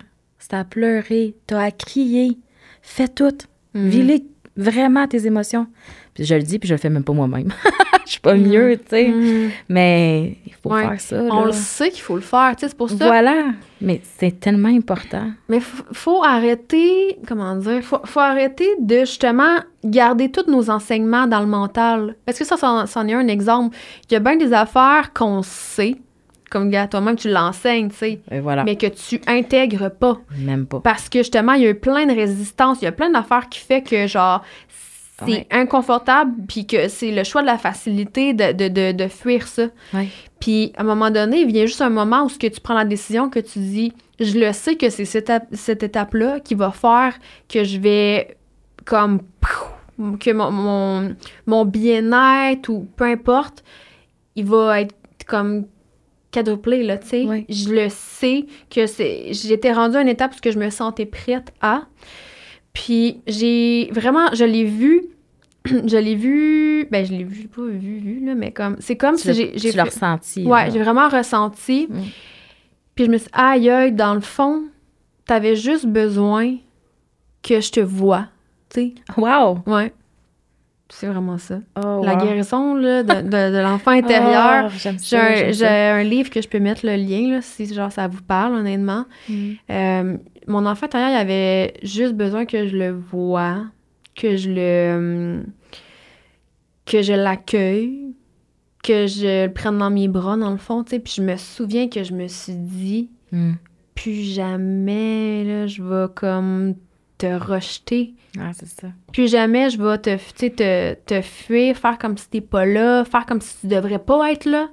t'as pleuré, t'as à crier. Fais tout. Mhm. Vilez vraiment tes émotions. Puis je le dis, puis je le fais même pas moi-même. je suis pas mhm. mieux, tu sais. Mhm. Mais il faut faire ça. On le sait qu'il faut le faire, tu sais, c'est pour ça. Voilà. Mais c'est tellement important. Mais faut arrêter, comment dire, faut, faut arrêter de justement garder tous nos enseignements dans le mental. Parce que ça, c'en est un exemple. Il y a bien des affaires qu'on sait, comme gars, toi-même, tu l'enseignes, tu sais. Mais que tu intègres pas. Même pas. Parce que justement, il y a eu plein de résistance, il y a plein d'affaires qui fait que, genre, c'est inconfortable, puis que c'est le choix de la facilité de, fuir ça. Puis, à un moment donné, il vient juste un moment où ce que tu prends la décision, que tu dis, je le sais que c'est cette, étape-là qui va faire que je vais, comme, que mon, mon bien-être ou peu importe, il va être comme quadruplé, là, tu sais. Je le sais que c'est, j'étais rendue à une étape que je me sentais prête à. Puis j'ai vraiment, je l'ai vu, je l'ai vu, ben je l'ai vu, pas vu, vu, là, mais comme, c'est comme si j'ai... j'ai tu l'as ressenti. Ouais, j'ai vraiment ressenti. Mm. Puis je me suis dit, aïe, aïe, dans le fond, t'avais juste besoin que je te vois, tu sais. Wow! Ouais. C'est vraiment ça. Oh, la guérison de, l'enfant oh, intérieur. J'ai un, livre que je peux mettre le lien si genre ça vous parle, honnêtement. Mm. Euh, mon enfant intérieur, il avait juste besoin que je le vois, que je le. que je l'accueille, que je le prenne dans mes bras, dans le fond, tu Puis je me souviens que je me suis dit, mm. plus jamais, je vais comme te rejeter. Ah, Plus jamais je vais te, te, te fuir, faire comme si t'es pas là, faire comme si tu devrais pas être là.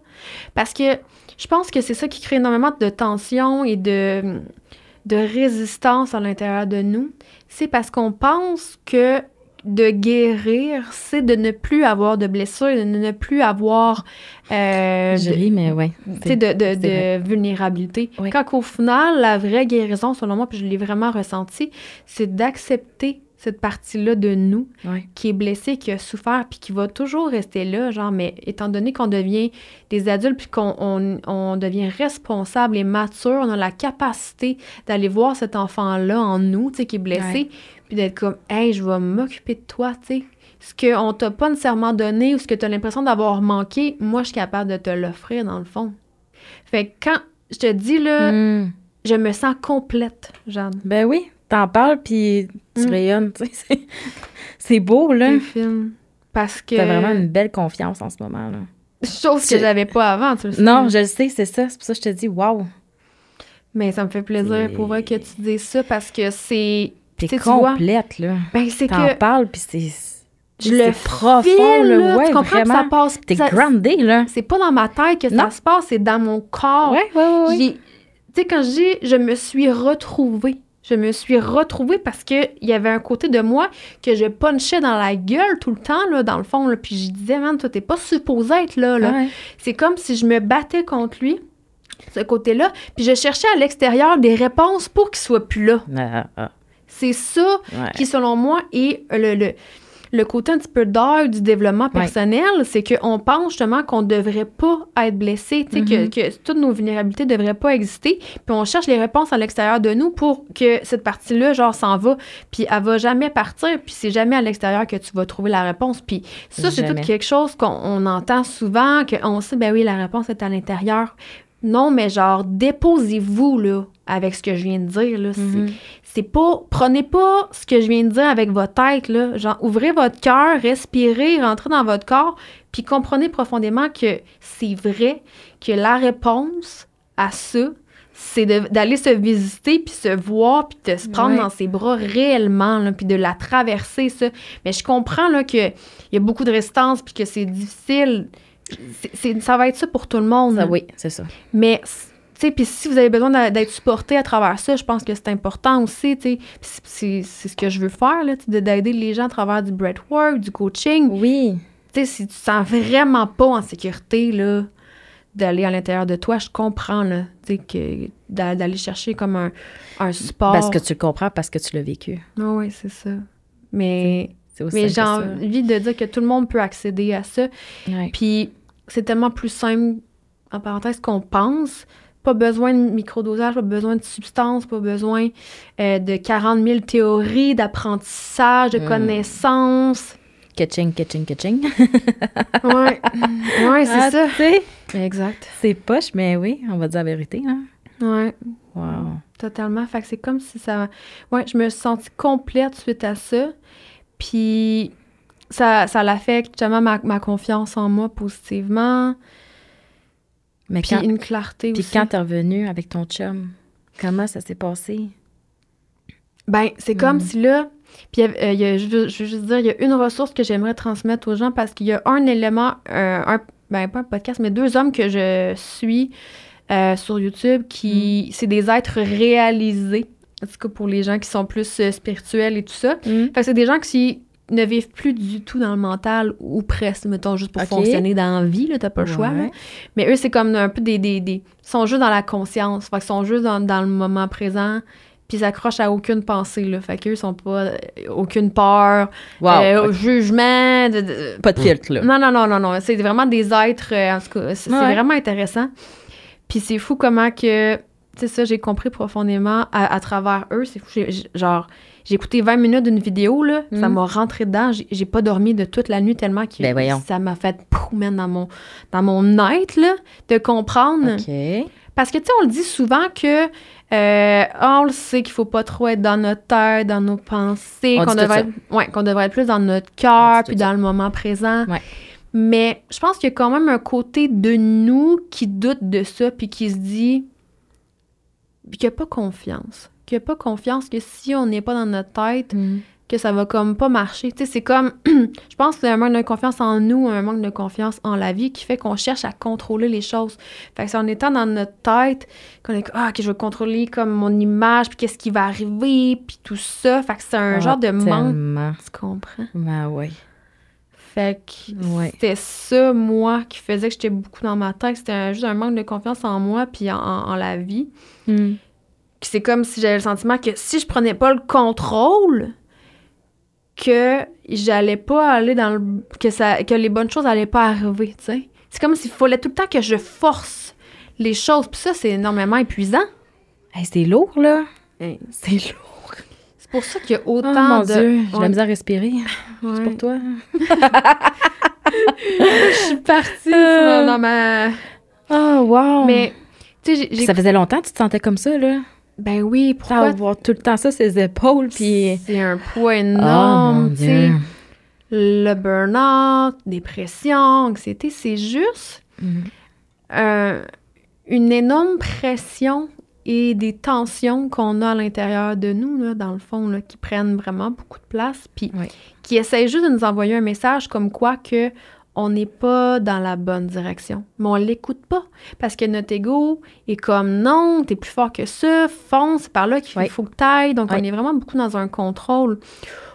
Parce que je pense que c'est ça qui crée énormément de tension et de, de résistance à l'intérieur de nous. C'est parce qu'on pense que de guérir, c'est de ne plus avoir de blessures, de ne plus avoir. Je mais de, vulnérabilité. Quand au final, la vraie guérison, selon moi, puis je l'ai vraiment ressenti, c'est d'accepter cette partie-là de nous qui est blessée, qui a souffert, puis qui va toujours rester là, genre, mais étant donné qu'on devient des adultes, puis qu'on devient responsable et mature, on a la capacité d'aller voir cet enfant-là en nous, qui est blessé, puis d'être comme hey je vais m'occuper de toi tu sais ce qu'on t'a pas nécessairement donné ou ce que tu as l'impression d'avoir manqué moi je suis capable de te l'offrir dans le fond fait que quand je te dis là hmm. je me sens complète Jeanne ben oui t'en parles puis tu hmm. tu sais. c'est beau là film parce que t'as vraiment une belle confiance en ce moment là chose que j'avais pas avant tu sais non je le sais c'est ça c'est pour ça que je te dis waouh mais ça me fait plaisir pour vrai que tu dises ça parce que c'est T'es complète, là. Ben, parles, puis c'est. Je le profond, là. tu comprends Que ça passe. T'es grandé, là. C'est pas dans ma tête que ça se passe, c'est dans mon corps. Ouais, ouais, ouais. Tu sais, quand je dis je me suis retrouvée, je me suis retrouvée parce qu'il y avait un côté de moi que je punchais dans la gueule tout le temps, là, dans le fond, là. Puis je disais, man, toi, t'es pas supposé être là, là. C'est comme si je me battais contre lui ce côté-là. Puis je cherchais à l'extérieur des réponses pour qu'il soit plus là. Ah, ah, ah. C'est ça qui, selon moi, est le, le, le côté un petit peu d'heure du développement personnel. C'est qu'on pense justement qu'on ne devrait pas être blessé, que, mm-hmm. que, toutes nos vulnérabilités ne devraient pas exister. Puis on cherche les réponses à l'extérieur de nous pour que cette partie-là, genre, s'en va. Puis elle va jamais partir. Puis c'est jamais à l'extérieur que tu vas trouver la réponse. Puis ça, c'est tout quelque chose qu'on entend souvent, qu'on sait, ben oui, la réponse est à l'intérieur. Non, mais genre, déposez-vous, là avec ce que je viens de dire. Là. Mhm. C'est pas. Prenez pas ce que je viens de dire avec votre tête. Là. Genre, ouvrez votre cœur, respirez, rentrez dans votre corps, puis comprenez profondément que c'est vrai, que la réponse à ça, c'est d'aller se visiter, puis se voir, puis de se prendre dans ses bras réellement, là, puis de la traverser, ça. Mais je comprends qu'il y a beaucoup de résistance, puis que c'est difficile. ça va être ça pour tout le monde. oui, c'est ça. Mais puis si vous avez besoin d'être supporté à travers ça, je pense que c'est important aussi, tu c'est ce que je veux faire, là, d'aider les gens à travers du breadwork, du coaching. Oui. Tu si tu te sens vraiment pas en sécurité, là, d'aller à l'intérieur de toi, je comprends, là, que d'aller chercher comme un, un support. Parce que tu le comprends, parce que tu l'as vécu. Ah oui, c'est ça. Mais, mais j'ai envie de dire que tout le monde peut accéder à ça. Puis c'est tellement plus simple, en parenthèse, qu'on pense. Pas besoin de microdosage, pas besoin de substances, pas besoin euh, de 40 000 théories, d'apprentissage, de hmm. connaissances. Catching, catching, catching. ouais, ouais c'est ah, ça. Exact. C'est poche, mais oui, on va dire la vérité. Hein? Ouais. Wow. Totalement. Fait que c'est comme si ça. Ouais, je me suis sentie complète suite à ça. Puis ça, ça l'affecte justement ma, ma, confiance en moi positivement. Mais puis une clarté aussi. Puis quand t'es revenu avec ton chum, comment ça s'est passé? Ben, c'est comme hmm. si là, puis euh, je, veux, juste dire, il y a une ressource que j'aimerais transmettre aux gens parce qu'il y a un élément, euh, un, ben pas un podcast, mais deux hommes que je suis euh, sur YouTube qui, hmm. c'est des êtres réalisés. En tout cas, pour les gens qui sont plus spirituels et tout ça. Hmm. Fait que c'est des gens qui, ne vivent plus du tout dans le mental ou presque, mettons, juste pour fonctionner dans la vie, t'as pas le choix. Mais eux, c'est comme un peu des, Ils sont juste dans la conscience, fait sont juste dans, le moment présent, puis ils s'accrochent à aucune pensée, là. Fait qu'eux, sont pas... Euh, aucune peur, wow. Euh, jugement... Pas de filtre, là. Non, non, non, non, non. C'est vraiment des êtres... Euh, en c'est vraiment intéressant. Puis c'est fou comment que... Tu sais, ça, j'ai compris profondément à, à travers eux. C'est fou, genre j'ai écouté 20 minutes d'une vidéo, là, ça hmm. m'a rentré dedans. J'ai pas dormi de toute la nuit tellement que ben ça m'a fait poum » dans mon, dans mon être, de comprendre. Parce que, tu sais, on le dit souvent que, euh, on le sait qu'il faut pas trop être dans notre tête, dans nos pensées, qu'on devrait, être, plus dans notre cœur, puis dans le moment présent. Mais je pense qu'il y a quand même un côté de nous qui doute de ça, puis qui se dit, qu'il a pas confiance n'y a pas confiance que si on n'est pas dans notre tête, mm. que ça va comme pas marcher. Tu sais, c'est comme, je pense c'est un manque de confiance en nous, un manque de confiance en la vie qui fait qu'on cherche à contrôler les choses. Fait que c'est en étant dans notre tête qu'on est ah, que je veux contrôler comme mon image, puis qu'est-ce qui va arriver, puis tout ça. Fait que c'est un ah, genre de manque. Tu comprends? Ben oui. Fait que c'était ça, moi, qui faisait que j'étais beaucoup dans ma tête. C'était juste un manque de confiance en moi puis en, la vie. Mm c'est comme si j'avais le sentiment que si je prenais pas le contrôle, que j'allais pas aller dans le. que, ça, que les bonnes choses allaient pas arriver, tu sais. C'est comme s'il fallait tout le temps que je force les choses. Puis ça, c'est énormément épuisant. c'est lourd, là. c'est lourd. C'est pour ça qu'il y a autant oh, de. Dieu, j'ai la misère à respirer. C'est pour toi. je suis partie euh. dans ma. Oh, wow! Mais, Ça faisait longtemps que tu te sentais comme ça, là? Ben oui, pourquoi avoir tout le temps ça ses épaules puis c'est un poids ah, énorme, tu sais. Le burn-out, dépression, anxiété, c'est juste mm-hmm. euh, une énorme pression et des tensions qu'on a à l'intérieur de nous dans le fond qui prennent vraiment beaucoup de place puis qui essayent juste de nous envoyer un message comme quoi que on n'est pas dans la bonne direction, mais on l'écoute pas parce que notre ego est comme non, es plus fort que ça, fonce par là qu'il faut que t'ailles. Donc on est vraiment beaucoup dans un contrôle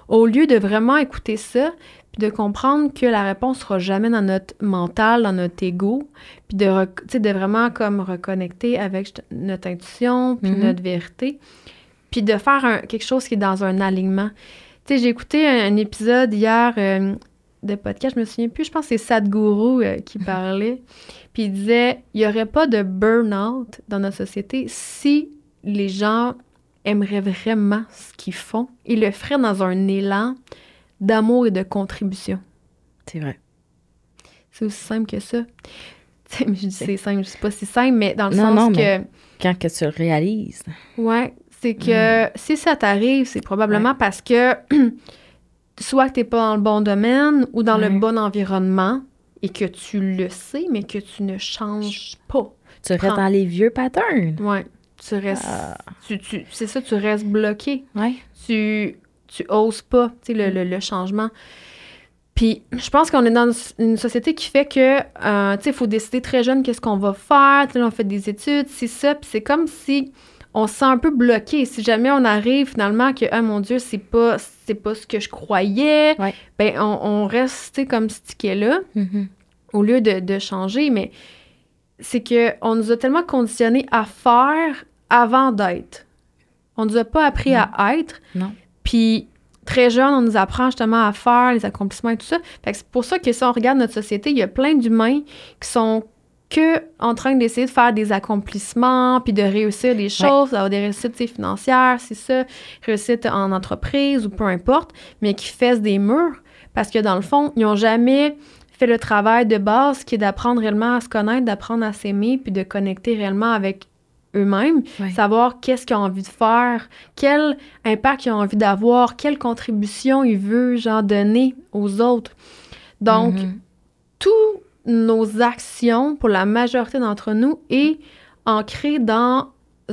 au lieu de vraiment écouter ça puis de comprendre que la réponse sera jamais dans notre mental, dans notre ego, puis de de vraiment comme reconnecter avec notre intuition puis mm-hmm. notre vérité, puis de faire quelque chose qui est dans un alignement. j'ai écouté un, épisode hier, euh, de podcast, je me souviens plus, je pense que c'est Sadhguru euh, qui parlait. puis il disait il n'y aurait pas de burn-out dans notre société si les gens aimeraient vraiment ce qu'ils font. et le feraient dans un élan d'amour et de contribution. C'est vrai. C'est aussi simple que ça. je dis c'est simple, je sais pas si simple, mais dans le sens que. quand que tu le réalises. Ouais, c'est que mm. si ça t'arrive, c'est probablement parce que. soit que tu n'es pas dans le bon domaine ou dans le bon environnement et que tu le sais, mais que tu ne changes pas. Tu restes dans les vieux patterns. Oui. Tu restes. Ah. Tu, tu, c'est ça, tu restes bloqué. Ouais. Tu, tu oses pas le, le, le changement. Puis je pense qu'on est dans une société qui fait que, euh, tu sais, il faut décider très jeune qu'est-ce qu'on va faire. on fait des études, c'est ça. Puis c'est comme si on se sent un peu bloqué. Si jamais on arrive finalement que, ah mon Dieu, c'est pas, c'est pas ce que je croyais, ben on, on reste comme stické-là mm-hmm. au lieu de, changer. Mais c'est qu'on nous a tellement conditionnés à faire avant d'être. On nous a pas appris à être. Non. Puis très jeune, on nous apprend justement à faire les accomplissements et tout ça. que c'est pour ça que si on regarde notre société, il y a plein d'humains qui sont que en train d'essayer de faire des accomplissements, puis de réussir des choses, avoir des réussites financières, c'est ça, réussite en entreprise ou peu importe, mais qui fessent des murs parce que dans le fond, ils n'ont jamais fait le travail de base qui est d'apprendre réellement à se connaître, d'apprendre à s'aimer, puis de connecter réellement avec eux-mêmes, savoir qu'est-ce qu'ils ont envie de faire, quel impact ils ont envie d'avoir, quelle contribution ils veulent genre donner aux autres. Donc, mhm. tout nos actions pour la majorité d'entre nous est ancrée dans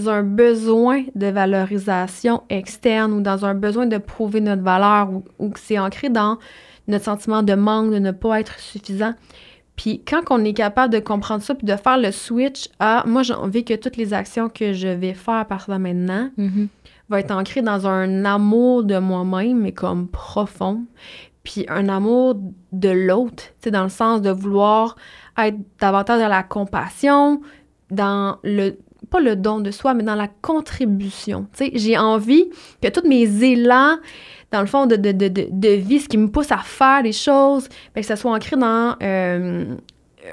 un besoin de valorisation externe ou dans un besoin de prouver notre valeur ou, que c'est ancré dans notre sentiment de manque, de ne pas être suffisant. Puis quand on est capable de comprendre ça, puis de faire le switch à moi, j'ai envie que toutes les actions que je vais faire par là maintenant mm-hmm. vont être ancrées dans un amour de moi-même, mais comme profond puis un amour de l'autre, sais, dans le sens de vouloir être davantage dans la compassion, dans le pas le don de soi, mais dans la contribution. J'ai envie que tous mes élans, dans le fond, de, de, de, de, vie, ce qui me pousse à faire des choses, bien, que ça soit ancré dans euh,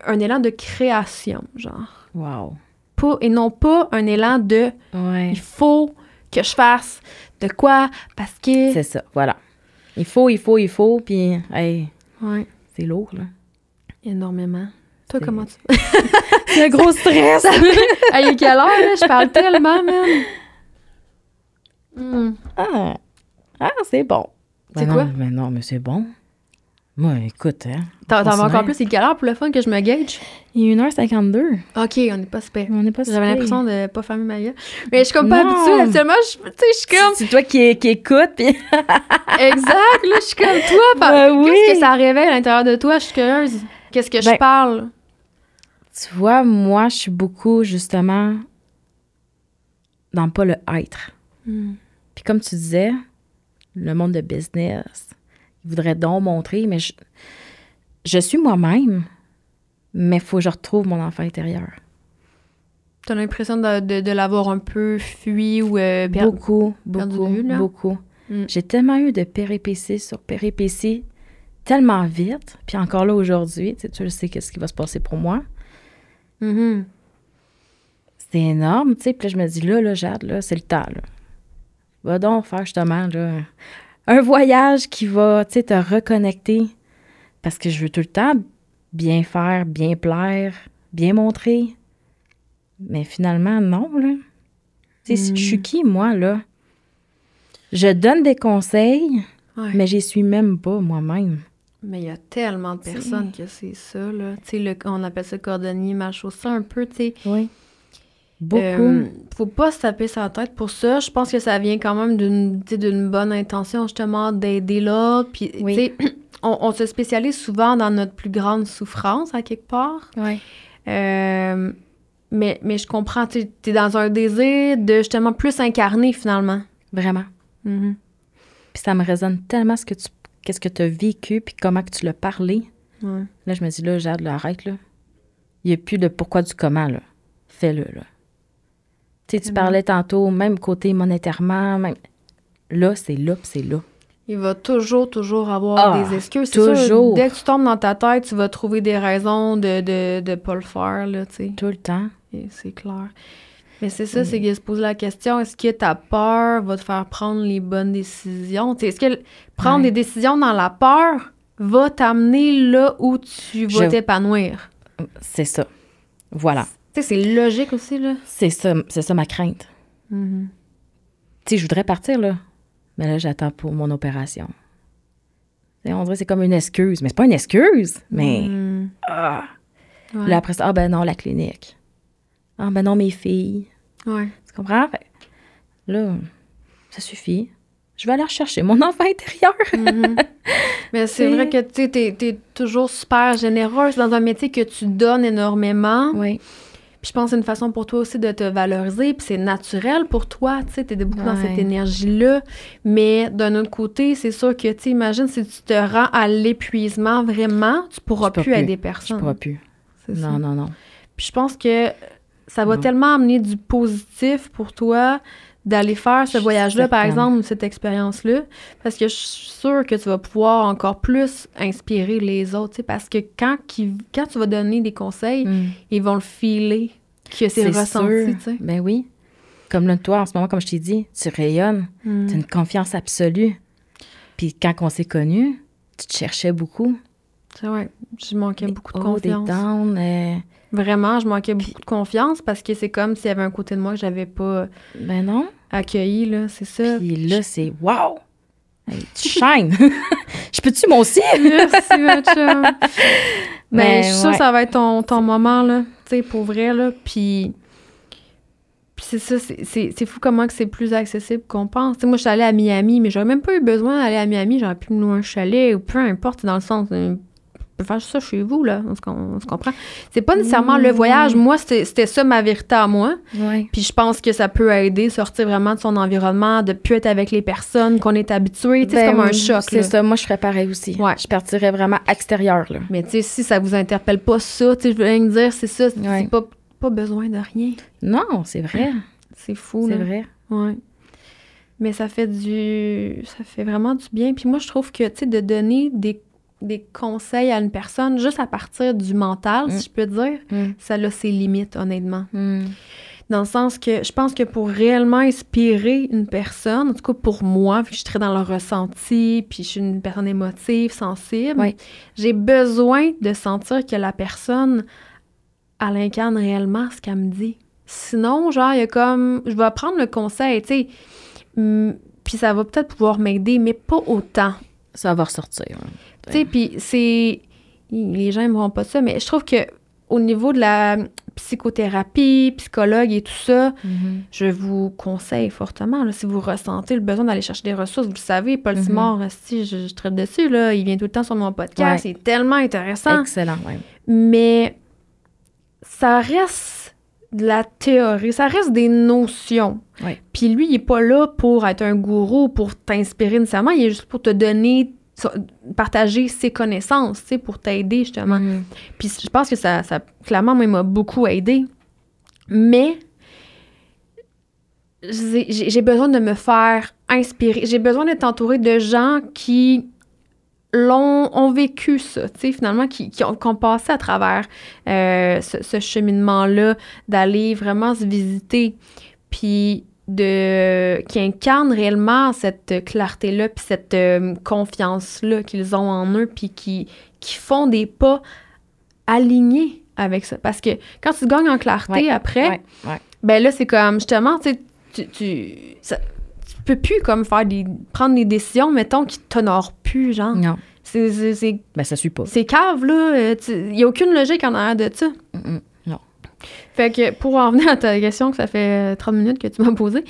un élan de création, genre. Wow. Pas, et non pas un élan de il faut que je fasse de quoi parce que. C'est ça, voilà. Il faut, il faut, il faut, puis hey, ouais. c'est lourd, là. Énormément. Toi, comment tu. c'est un gros stress! quelle heure, là? Je parle tellement, même. Hmm. Ah, ah c'est bon. C'est ben quoi? mais ben non, mais c'est bon. Moi, écoute, hein. T'en veux encore plus, c'est quelle heure pour le fun que je me gage? Il est 1h52. OK, on n'est pas super. On n'est pas J'avais l'impression de ne pas fermer ma gueule. Mais je suis comme pas non. habituée. Actuellement, je, je suis comme. C'est toi qui, écoutes. exact, là, je suis comme toi. Ben qu'est-ce que ça révèle à l'intérieur de toi? Je suis curieuse. Qu'est-ce que je ben, parle? Tu vois, moi, je suis beaucoup, justement, dans pas le être. Hmm. Puis comme tu disais, le monde de business, voudrais donc montrer, mais je, je suis moi-même, mais il faut que je retrouve mon enfant intérieur. Tu as l'impression de, l'avoir un peu fui ou bien euh, beaucoup, beaucoup, beaucoup. Hmm. J'ai tellement eu de péripéties sur péripéties, tellement vite, puis encore là aujourd'hui, tu sais, sais qu'est-ce qui va se passer pour moi. Mm-hmm. C'est énorme, tu sais. Puis là, je me dis, là, là, Jade, là, c'est le temps, là. Va donc faire justement, là, un voyage qui va te reconnecter parce que je veux tout le temps bien faire, bien plaire, bien montrer. Mais finalement, non, là. Je suis hmm. qui, moi, là? Je donne des conseils, mais j'y suis même pas moi-même. Mais il y a tellement de personnes qui que c'est ça, là. Tu sais, on appelle ça cordonnier, ma ça un peu, tu sais. Oui Beaucoup. ne euh, faut pas se taper sa tête pour ça. Je pense que ça vient quand même d'une bonne intention, justement, d'aider l'autre. on, se spécialise souvent dans notre plus grande souffrance, à quelque part. Oui. Euh, mais, mais je comprends, tu es dans un désir de justement plus incarner, finalement. Vraiment. Mm-hmm. Puis ça me résonne tellement ce que tu qu'est-ce que as vécu, puis comment tu l'as parlé. Là, je me dis, là, Jade, là, arrête, là. Il n'y a plus de pourquoi du comment, là. Fais-le, là. Tu, mm-hmm. parlais tantôt, même côté monétairement, là, c'est là, c'est là. Il va toujours, toujours avoir ah, des excuses. Toujours. dès que tu tombes dans ta tête, tu vas trouver des raisons de ne de, de, pas le faire. Tout le temps. C'est clair. Mais c'est ça, c'est qu'il se pose la question est-ce que ta peur va te faire prendre les bonnes décisions Est-ce que prendre des décisions dans la peur va t'amener là où tu vas t'épanouir C'est ça. Voilà c'est logique aussi, là. C'est ça, c'est ça ma crainte. Mm-hmm. Tu sais, je voudrais partir, là. Mais là, j'attends pour mon opération. on dirait c'est comme une excuse. Mais c'est pas une excuse, mais. Mm. Ah. Là, après ça, ah ben non, la clinique. Ah ben non, mes filles. Tu comprends? là, ça suffit. Je vais aller chercher mon enfant intérieur. Mm-hmm. Mais c'est vrai que tu es, toujours super généreuse dans un métier que tu donnes énormément. Oui je pense que c'est une façon pour toi aussi de te valoriser, puis c'est naturel pour toi, tu sais, t'es beaucoup dans cette énergie-là. Mais d'un autre côté, c'est sûr que, tu imagines si tu te rends à l'épuisement vraiment, tu pourras plus aider personne. Tu pourras plus. Non, non, non. Puis je pense que ça va tellement amener du positif pour toi d'aller faire ce voyage-là, par exemple, cette expérience-là, parce que je suis sûre que tu vas pouvoir encore plus inspirer les autres, parce que quand, qui quand tu vas donner des conseils, hmm. ils vont le filer, que c'est ressenti, Ben oui. Comme toi, en ce moment, comme je t'ai dit, tu rayonnes, hmm. tu as une confiance absolue. Puis quand on s'est connus, tu te cherchais beaucoup. C'est vrai, je manquais beaucoup de confiance. Euh, Vraiment, je manquais beaucoup de confiance parce que c'est comme s'il y avait un côté de moi que j'avais pas euh, ben accueilli, là, c'est ça. Puis là, c'est wow! tu shines! je peux-tu, mon aussi? Merci, ma Mais, je suis sûre que ça va être ton, ton moment, là, tu sais, pour vrai, là. Puis, c'est ça, c'est fou comment c'est plus accessible qu'on pense. moi, je suis allée à Miami, mais j'aurais même pas eu besoin d'aller à Miami. J'aurais pu me louer un chalet ou peu importe, dans le sens, peux faire ça chez vous, là. On se, comprend. C'est pas nécessairement le voyage. Mm. Moi, c'était ça ma vérité à moi. Puis je pense que ça peut aider, sortir vraiment de son environnement, de plus être avec les personnes qu'on est habitué. c'est ben comme un choc. C'est ça. Moi, je ferais pareil aussi. Ouais. Je partirais vraiment extérieur, là. Mais tu sais, si ça vous interpelle pas ça, tu je veux rien dire, c'est ça. C'est pas, pas besoin de rien. Non, c'est vrai. C'est fou, C'est vrai. Ouais mais ça fait du ça fait vraiment du bien puis moi je trouve que tu sais de donner des des conseils à une personne juste à partir du mental, si je peux dire, mm. Mm. ça a ses limites, honnêtement. Mm. Dans le sens que je pense que pour réellement inspirer une personne, en tout cas pour moi, vu je suis très dans le ressenti, puis je suis une personne émotive, sensible, j'ai besoin de sentir que la personne, elle incarne réellement ce qu'elle me dit. Sinon, genre, il y a comme, je vais prendre le conseil, tu sais, puis ça va peut-être pouvoir m'aider, mais pas autant. Ça va ressortir. Tu puis c'est. Les gens n'aimeront pas ça, mais je trouve que au niveau de la psychothérapie, psychologue et tout ça, mm-hmm. je vous conseille fortement. si vous ressentez le besoin d'aller chercher des ressources, vous le savez, Paul mm si je, traite dessus, là, il vient tout le temps sur mon podcast. C'est tellement intéressant. Excellent, oui. Mais ça reste de la théorie, ça reste des notions. Puis lui, il n'est pas là pour être un gourou, pour t'inspirer nécessairement, il est juste pour te donner partager ses connaissances, tu sais, pour t'aider, justement. Mm. Puis je pense que ça, clairement, moi, m'a beaucoup aidé. Mais j'ai besoin de me faire inspirer. J'ai besoin d'être entourée de gens qui l'ont ont vécu ça, tu sais, finalement, qui, ont, passé à travers euh, ce, ce cheminement-là, d'aller vraiment se visiter. Puis de qui incarnent réellement cette euh, clarté-là, puis cette euh, confiance-là qu'ils ont en eux, puis qui, qui font des pas alignés avec ça. Parce que quand tu gagnes en clarté après, ben là, c'est comme justement, tu tu, tu peux plus comme faire des, prendre des décisions, mettons, qui t'honorent plus, genre. Non. C'est. Ben, ça suit pas. Ces caves-là, il euh, n'y a aucune logique en arrière de ça. Fait que pour en revenir à ta question que ça fait 30 euh, minutes que tu m'as posé,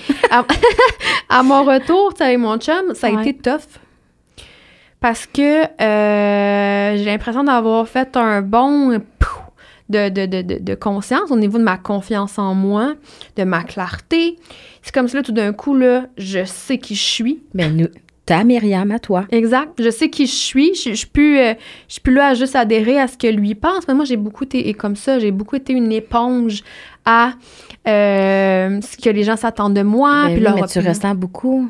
à, mon retour, tu mon chum, ça a été tough. Parce que euh, j'ai l'impression d'avoir fait un bon de, de, conscience au niveau de ma confiance en moi, de ma clarté. C'est comme si tout d'un coup, là, je sais qui je suis. Ben, nous, ta Myriam à toi. Exact. Je sais qui je suis. Je, peux euh, suis plus, je à juste adhérer à ce que lui pense. Mais moi, j'ai beaucoup été comme ça. J'ai beaucoup été une éponge à euh, ce que les gens s'attendent de moi. Ben mais tu ressens beaucoup.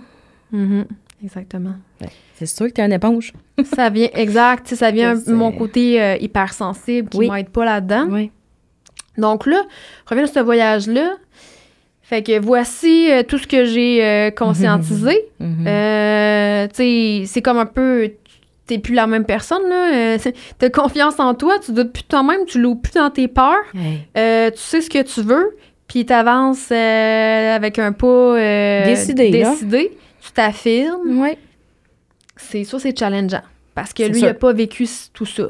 Mm-hmm. Exactement. Ben, c'est sûr que tu es une éponge. ça vient, exact. Ça vient de mon côté euh, hypersensible qui ne m'aide pas là-dedans. Oui. Donc là, je reviens ce voyage-là. Fait que voici euh, tout ce que j'ai euh, conscientisé. Mhm. Euh, tu sais, c'est comme un peu. T'es plus la même personne, là. T'as confiance en toi, tu doutes plus de toi-même, tu loues plus dans tes peurs. tu sais ce que tu veux, puis t'avances avec un pas décidé. Tu t'affirmes. Oui. C'est ça, c'est challengeant. Parce que lui, il n'a pas vécu tout ça.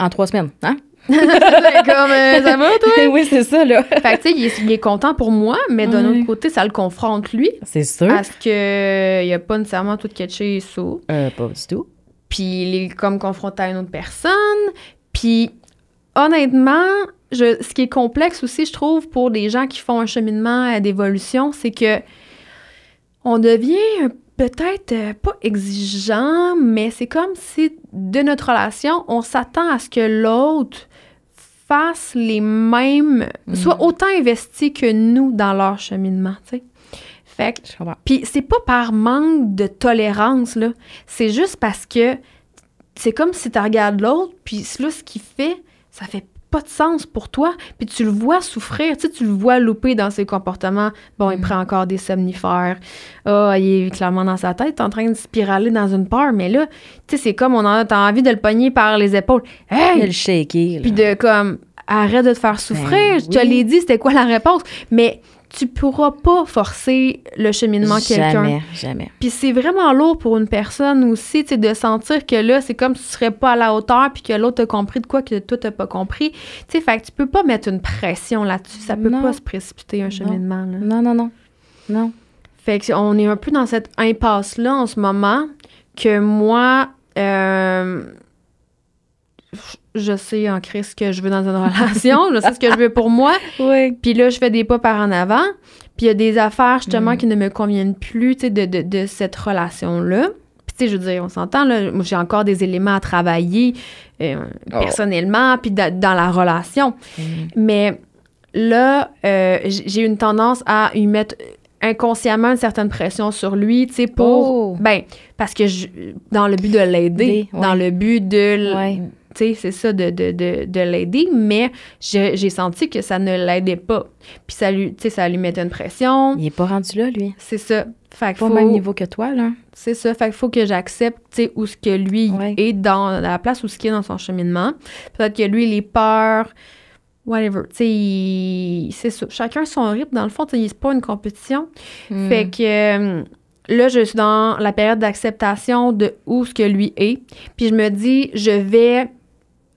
En trois semaines, hein? comme, euh, oui, c'est ça, là. fait que, tu sais, il, est content pour moi, mais d'un autre côté, ça le confronte, lui. C'est sûr. Parce qu'il a pas nécessairement tout catché et Euh, pas du tout. Puis il est comme confronté à une autre personne. Puis, honnêtement, je, ce qui est complexe aussi, je trouve, pour des gens qui font un cheminement euh, d'évolution, c'est que on devient peut-être euh, pas exigeant, mais c'est comme si de notre relation, on s'attend à ce que l'autre les mêmes, soient mm. autant investis que nous dans leur cheminement, tu sais. Fait puis c'est pas par manque de tolérance, là. C'est juste parce que c'est comme si tu regardes l'autre, puis là, ce qu'il fait, ça fait pas de sens pour toi, puis tu le vois souffrir, tu, tu le vois louper dans ses comportements. Bon, il mm. prend encore des somnifères. Ah, il est clairement dans sa tête, en train de spiraler dans une peur, mais là, tu sais, c'est comme on a, t'as envie de le pogner par les épaules. Hey! De le shaker. Puis de comme, arrête de te faire souffrir. Tu ben Je te l'ai dit, c'était quoi la réponse? Mais tu pourras pas forcer le cheminement quelqu'un. Jamais, jamais. Puis c'est vraiment lourd pour une personne aussi, tu sais, de sentir que là, c'est comme si tu serais pas à la hauteur puis que l'autre a compris de quoi que toi t'as pas compris. Tu sais, fait que tu peux pas mettre une pression là-dessus. Ça peut pas se précipiter, un cheminement. Là. Non, non, non. Non. Fait que on est un peu dans cette impasse-là en ce moment que moi... Euh, je sais en crise ce que je veux dans une relation, je sais ce que je veux pour moi. Puis là, je fais des pas par en avant. Puis il y a des affaires, justement, mm. qui ne me conviennent plus, tu sais, de, de, cette relation-là. Puis, tu sais, je veux dire, on s'entend, moi, j'ai encore des éléments à travailler euh, oh. personnellement, puis dans la relation. Mm. Mais là, euh, j'ai une tendance à y mettre inconsciemment une certaine pression sur lui, tu sais, pour... Oh. Ben, parce que je, dans le but de l'aider, dans le but de tu sais, c'est ça, de, de, de, de l'aider, mais j'ai senti que ça ne l'aidait pas. Puis ça lui, ça lui mettait une pression. Il n'est pas rendu là, lui. C'est ça. Fait pas au même niveau que toi, là. C'est ça. Fait qu'il faut que j'accepte, tu sais, où ce que lui est dans la place, où ce qu'il est dans son cheminement. Peut-être que lui, il les peur. whatever. Tu sais, c'est ça. Chacun son rythme. Dans le fond, c'est pas une compétition. Hmm. Fait que euh, là, je suis dans la période d'acceptation de où ce que lui est. Puis je me dis, je vais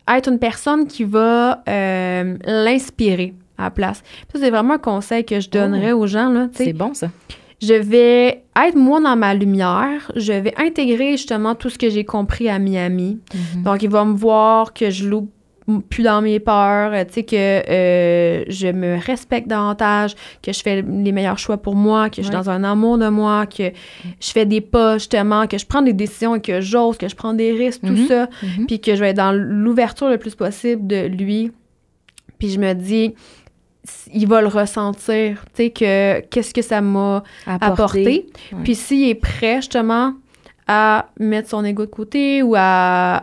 être une personne qui va euh, l'inspirer à la place. Ça, c'est vraiment un conseil que je oh. donnerais aux gens. Là, c'est bon, ça. Je vais être moi dans ma lumière. Je vais intégrer justement tout ce que j'ai compris à Miami. Mhm. Donc, il va me voir que je loue plus dans mes peurs, euh, tu sais, que euh, je me respecte davantage, que je fais les meilleurs choix pour moi, que je suis dans un amour de moi, que je fais des pas, justement, que je prends des décisions et que j'ose, que je prends des risques, tout mm-hmm. ça, mm-hmm. puis que je vais être dans l'ouverture le plus possible de lui. Puis je me dis, il va le ressentir, tu sais, que qu'est-ce que ça m'a apporté. Puis s'il est prêt, justement, à mettre son ego de côté ou à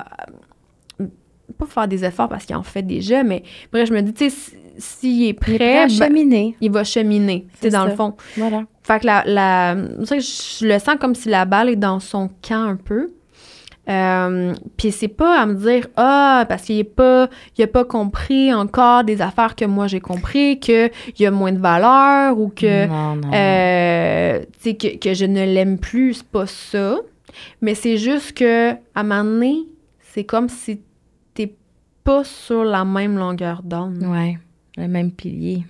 pas faire des efforts parce qu'il en fait déjà, mais bref, je me dis, tu sais, s'il est prêt, il, va ben, cheminer. il va cheminer, c'est dans le fond. Voilà. Fait que la, la, je le sens comme si la balle est dans son camp un peu. Euh, puis c'est pas à me dire ah parce qu'il est pas il a pas compris encore des affaires que moi j'ai compris que il a moins de valeur ou que euh, tu sais, que, que, je ne l'aime plus c'est pas ça mais c'est juste que à un moment donné c'est comme si sur la même longueur d'onde. Ouais, le même pilier.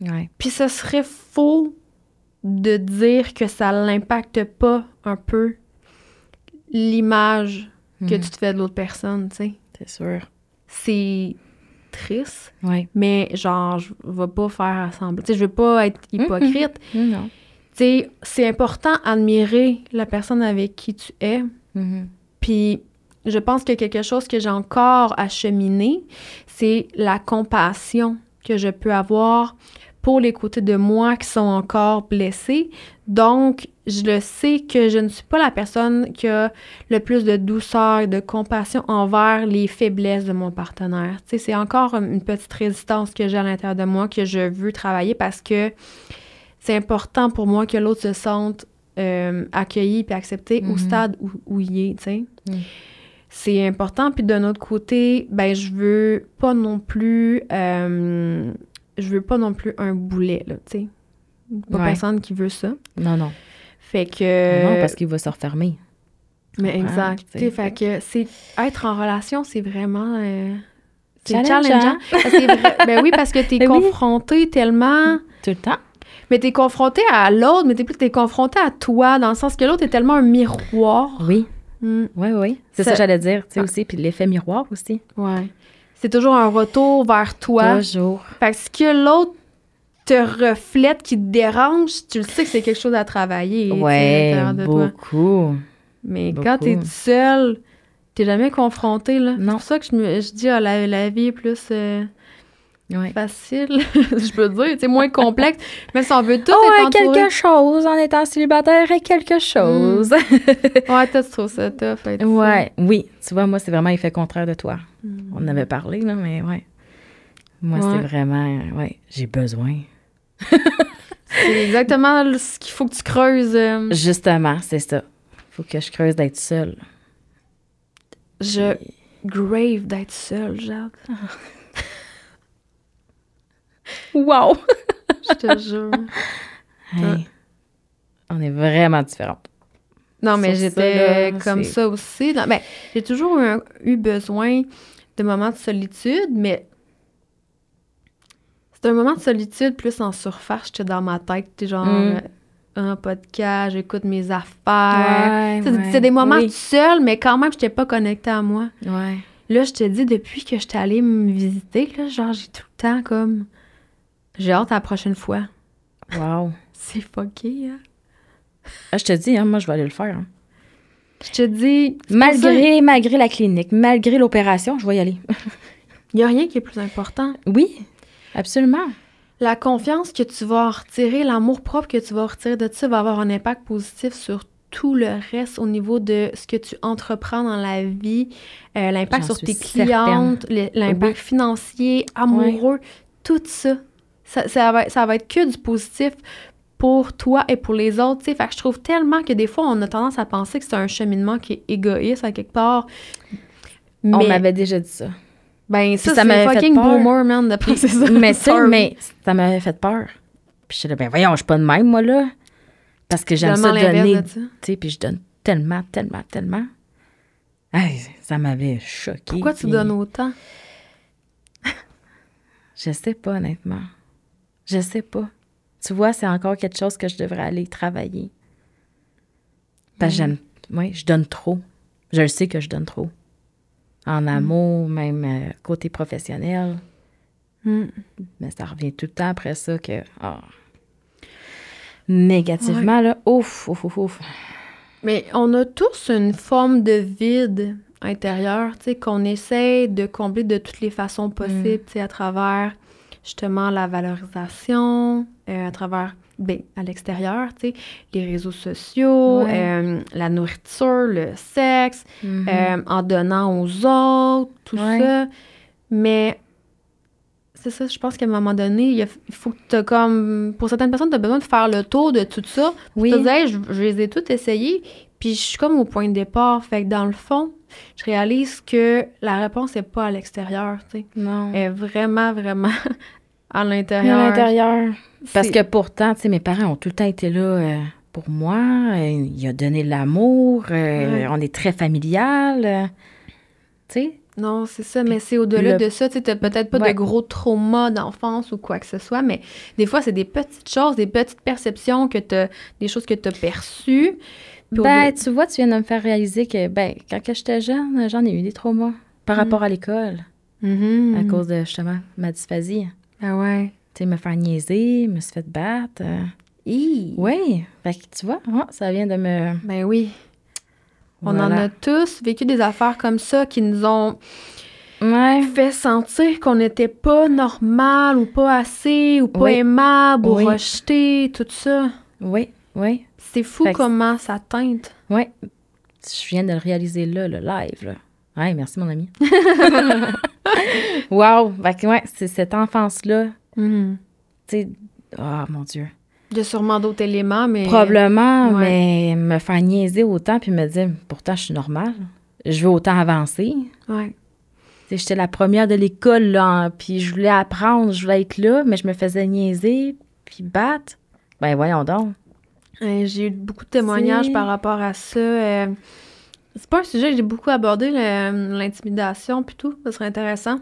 Ouais. Puis ce serait faux de dire que ça l'impacte pas un peu l'image que hmm. tu te fais de l'autre personne, tu sais. C'est sûr. C'est triste, ouais. mais genre, je vais pas faire semblant. Tu sais, je veux pas être hmm, hmm, hypocrite. non. c'est important d'admirer la personne avec qui tu es. Puis je pense que quelque chose que j'ai encore à cheminer, c'est la compassion que je peux avoir pour les côtés de moi qui sont encore blessés. Donc, je le sais que je ne suis pas la personne qui a le plus de douceur et de compassion envers les faiblesses de mon partenaire. Tu sais, c'est encore une petite résistance que j'ai à l'intérieur de moi que je veux travailler parce que c'est important pour moi que l'autre se sente euh, accueilli et accepté au mhm. stade où, il est, tu sais c'est important. Puis d'un autre côté, ben je veux pas non plus euh, je veux pas non plus un boulet, là, tu sais. Pas personne qui veut ça. Non, non. Fait que. Euh, non, parce qu'il va se refermer. Mais exact. fait, que c'est être en relation, c'est vraiment. Euh, c'est challengeant. ben oui, parce que t'es ben confronté tellement. Tout le temps mais tu es confronté à l'autre, mais tu es, es confronté à toi, dans le sens que l'autre est tellement un miroir. Oui. Oui, mm. oui. C'est ça, que j'allais dire, tu sais, ah. aussi. Puis l'effet miroir aussi. Oui. C'est toujours un retour vers toi. Toujours. Parce que l'autre te reflète, qui te dérange, tu le sais que c'est quelque chose à travailler. Oui, beaucoup. Mais quand tu es seul, t'es jamais confronté. là. C'est pour ça que je, me, dis, ah, la, vie plus. Euh, Facile, je peux dire, c'est moins complexe, mais ça on veut tout oh, quelque chose en étant célibataire et quelque hmm. chose. ouais, toi, tu trouves ça tough. ouais, oui. Tu vois, moi, c'est vraiment l'effet contraire de toi. Hmm. On avait parlé, là, mais ouais. Moi, c'est vraiment, ouais, j'ai besoin. c'est exactement ce qu'il faut que tu creuses. Euh. Justement, c'est ça. Faut que je creuse d'être seule. Je grave d'être seule, Jacques. Wow! je te jure. On est vraiment différentes. Non, mais j'étais comme ça aussi. Ben, j'ai toujours eu, besoin de moments de solitude, mais c'était un moment de solitude plus en surface. J'étais dans ma tête, genre mm. euh, un podcast, j'écoute mes affaires. c'est des moments seuls seul, mais quand même, je n'étais pas connectée à moi. Là, je te dis, depuis que je t'ai allée me visiter, genre, j'ai tout le temps comme j'ai hâte la prochaine fois. Wow. c'est fucké, hein? Ah, je te dis, hein, moi, je vais aller le faire. Hein. Je te dis. Malgré, malgré la clinique, malgré l'opération, je vais y aller. Il n'y a rien qui est plus important. Oui, absolument. La confiance que tu vas retirer, l'amour propre que tu vas retirer de ça va avoir un impact positif sur tout le reste au niveau de ce que tu entreprends dans la vie, euh, l'impact sur tes clientes, l'impact financier, amoureux, tout ça ça, va, ça va être que du positif pour toi et pour les autres. Fait que je trouve tellement que des fois, on a tendance à penser que c'est un cheminement qui est égoïste à quelque part. On m'avait déjà dit ça. Ben, ça, ça fait peur. ça. Mais ça, mais ça m'avait fait peur. Puis je suis là, ben voyons, je suis pas de même, moi, là. Parce que j'aime ça donner. Tu sais, puis je donne tellement, tellement, tellement. ça m'avait choqué. Pourquoi tu donnes autant? je sais pas, honnêtement. Je sais pas. Tu vois, c'est encore quelque chose que je devrais aller travailler. Parce que mm. j'aime. moi, je donne trop. Je le sais que je donne trop. En mm. amour, même euh, côté professionnel. Mm. Mais ça revient tout le temps après ça que. Ah. Négativement, là, ouf, ouf, ouf, ouf. Mais on a tous une forme de vide intérieur, tu sais, qu'on essaie de combler de toutes les façons possibles, tu sais, à travers justement la valorisation euh, à travers, ben, à l'extérieur, tu sais, les réseaux sociaux, euh, la nourriture, le sexe, mm-hmm. euh, en donnant aux autres, tout ça. Mais c'est ça, je pense qu'à un moment donné, il, faut que tu comme. Pour certaines personnes, tu as besoin de faire le tour de tout ça. Oui. Tu je, les ai toutes essayées. Puis je suis comme au point de départ. Fait que dans le fond, je réalise que la réponse n'est pas à l'extérieur, tu sais. Non. Elle est vraiment, vraiment à l'intérieur. À l'intérieur. Parce que pourtant, tu sais, mes parents ont tout le temps été là euh, pour moi. Euh, il a donné l'amour. Euh, on est très familial. tu sais? Non, c'est ça, mais c'est au-delà de ça. Tu n'as peut-être pas de gros traumas d'enfance ou quoi que ce soit, mais des fois, c'est des petites choses, des petites perceptions que des choses que tu as perçues. Ben, tu vois, tu viens de me faire réaliser que, ben, quand j'étais jeune, j'en ai eu des traumas par mm. rapport à l'école. Mm-hmm. À cause de, justement, ma dysphasie. Ah ouais. Tu sais, me faire niaiser, me se fait battre. Oui. Fait que tu vois, ça vient de me. Ben oui. On en a tous vécu des affaires comme ça qui nous ont fait sentir qu'on n'était pas normal ou pas assez ou pas aimable ou rejeté, tout ça. Oui, oui. C'est fou comment ça teinte. Oui. Je viens de le réaliser là, le live. Là. Ouais, merci, mon ami. wow! c'est cette enfance-là. Mm-hmm. Tu sais, oh mon Dieu. Il y a sûrement d'autres éléments, mais. Probablement, mais me faire niaiser autant puis me dire, pourtant, je suis normale. Je veux autant avancer. Ouais. J'étais la première de l'école, là, puis je voulais apprendre, je voulais être là, mais je me faisais niaiser, puis battre. Ben voyons donc. Euh, j'ai eu beaucoup de témoignages par rapport à ça. Euh, c'est pas un sujet que j'ai beaucoup abordé, l'intimidation plutôt tout. Ça serait intéressant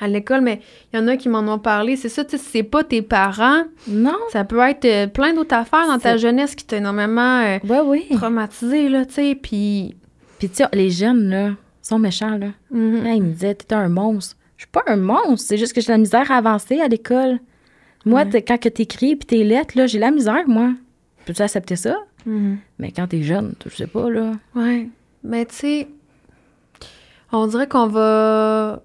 à l'école, mais il y en a qui m'en ont parlé. C'est ça, tu sais, c'est pas tes parents. Non. Ça peut être euh, plein d'autres affaires dans ta jeunesse qui t'ont énormément traumatisé, là, tu sais. Puis, tu sais, les jeunes, là, sont méchants, là. Mhm. ils me disaient, t'es un monstre. Je suis pas un monstre, c'est juste que j'ai la misère à avancer à l'école. Moi, quand que t'écris puis tes lettres, là, j'ai la misère, moi peux-tu accepter ça? Mm-hmm. Mais quand t'es jeune, je sais pas, là. Ouais. Mais tu sais, on dirait qu'on va.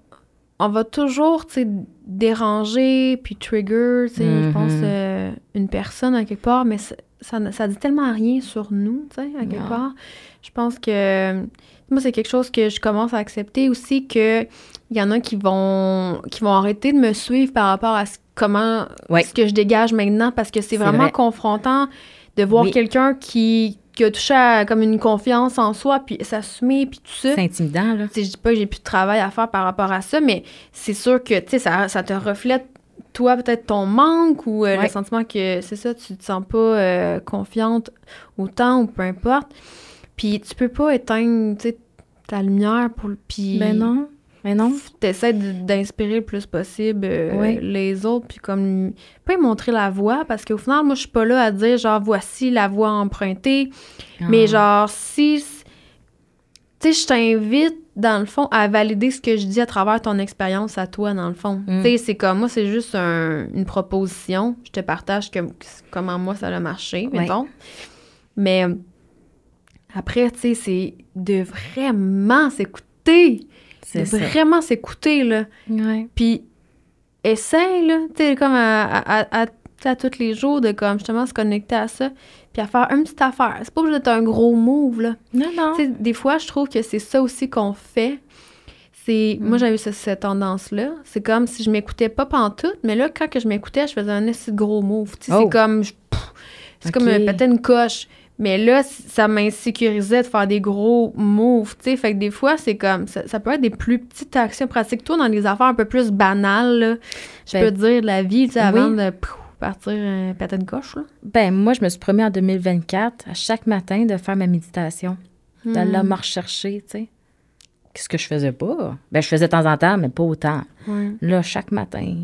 On va toujours, tu sais, déranger, puis trigger, tu sais, je pense, mm-hmm. euh, une personne à quelque part, mais ça, ça dit tellement rien sur nous, tu sais, à quelque part. Je pense que. Moi, c'est quelque chose que je commence à accepter aussi que il y en a qui vont qui vont arrêter de me suivre par rapport à ce, comment ce que je dégage maintenant parce que c'est vraiment confrontant de voir quelqu'un qui, qui, a touché comme une confiance en soi, puis s'assumer, puis tout ça. C'est intimidant, là. T'sais, je dis pas que j'ai plus de travail à faire par rapport à ça, mais c'est sûr que, tu sais, ça, ça te reflète toi, peut-être ton manque ou euh, le sentiment que c'est ça, tu te sens pas euh, confiante autant ou peu importe. Puis tu peux pas éteindre ta lumière pour le. Puis. Mais ben non. Mais non. T'essaies d'inspirer le plus possible euh, les autres, puis comme pas montrer la voie, parce qu'au final, moi, je suis pas là à dire genre voici la voie empruntée, ah. mais genre si tu sais, je t'invite dans le fond à valider ce que je dis à travers ton expérience à toi dans le fond. Mm. Tu sais, c'est comme moi, c'est juste une proposition. Je te partage comment moi ça a marché, mais Mais après, tu sais, c'est de vraiment s'écouter. C'est vraiment s'écouter, là. Puis essaye, là, tu sais, comme à, à, tous les jours, de comme justement se connecter à ça, puis à faire une petite affaire. C'est pas obligé d'être un gros move, là. Non, non. des fois, je trouve que c'est ça aussi qu'on fait. C'est, mm. Moi, j'avais cette, cette tendance-là. C'est comme si je m'écoutais pas pantoute, mais là, quand que je m'écoutais, je faisais un assez gros move. C'est oh. comme... c'est comme euh, peut-être une coche. Mais là, ça m'insécurisait de faire des gros moves, tu sais. Fait que des fois, c'est comme, ça, peut être des plus petites actions pratiques. Toi, dans les affaires un peu plus banales, je ben, peux dire, de la vie, tu sais, avant de partir euh, de gauche, Ben moi, je me suis promis en 2024, à chaque matin, de faire ma méditation, De hmm. d'aller me rechercher, tu sais. Qu'est-ce que je faisais pas? Ben, je faisais de temps en temps, mais pas autant. Là, chaque matin,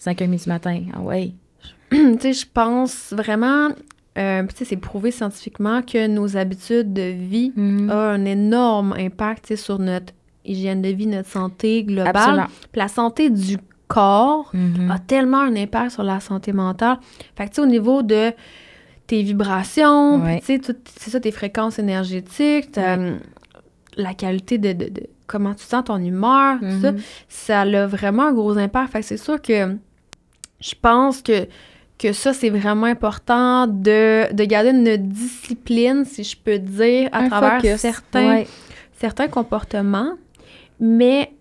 5h30 du matin, ah ouais. tu sais, je pense vraiment euh, c'est prouvé scientifiquement que nos habitudes de vie mhm. ont un énorme impact sur notre hygiène de vie, notre santé globale. La santé du corps mhm. a tellement un impact sur la santé mentale. Fait que, au niveau de tes vibrations, c'est ça, tes fréquences énergétiques, hum, la qualité de, comment tu sens ton humeur, mhm. ça, a vraiment un gros impact. Fait c'est sûr que je pense que que ça, c'est vraiment important de, de, garder une discipline, si je peux dire, à travers certains, certains comportements. Mais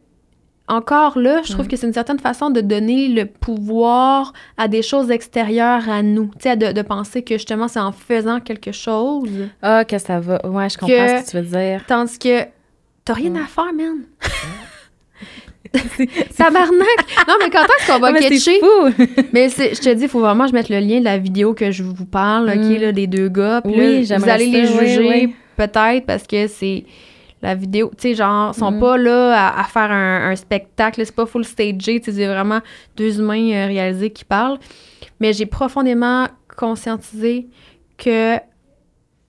encore là, je trouve mm. que c'est une certaine façon de donner le pouvoir à des choses extérieures à nous. Tu sais, de, de, penser que justement, c'est en faisant quelque chose. Ah, que ça va. Ouais, je comprends ce que tu veux dire. Tandis que t'as rien à faire, man. m'arnaque Non, mais quand est-ce qu'on va mais catcher? Fou. mais je te dis, il faut vraiment que je mette le lien de la vidéo que je vous parle, qui est mm. là, des deux gars. Puis oui, vous allez les juger, peut-être, parce que c'est la vidéo. Tu sais, genre, sont mm. pas là à, faire un, spectacle. C'est pas full stage c'est vraiment deux humains euh, réalisés qui parlent. Mais j'ai profondément conscientisé que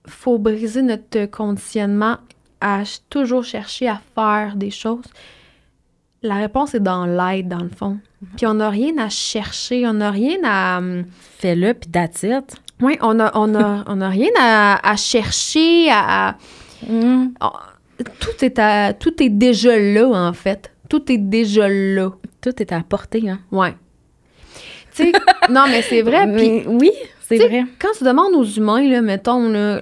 faut briser notre conditionnement à toujours chercher à faire des choses la réponse est dans l'aide, dans le fond. Mhm. Puis on n'a rien à chercher, on n'a rien à. Fais-le, puis d'attitude. Oui, on n'a on a, on a rien à, chercher, à. tout, est à, tout est déjà là, en fait. Tout est déjà là. Tout est à portée, hein? Oui. non, mais c'est vrai. puis... oui, c'est vrai. Quand tu demandes aux humains, là, mettons, là,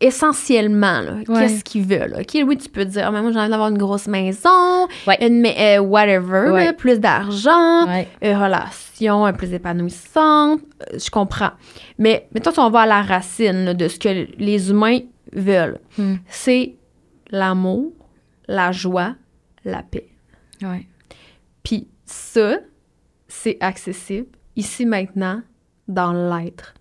essentiellement, qu'est-ce qu'ils veulent. OK, oui, tu peux dire, ah, mais moi, j'ai envie d'avoir une grosse maison, une, euh, whatever, plus d'argent, une euh, relation plus épanouissante. Euh, je comprends. Mais mettons, si on va à la racine de ce que les humains veulent, hmm. c'est l'amour, la joie, la paix. Puis ça, c'est accessible ici, maintenant, dans l'être.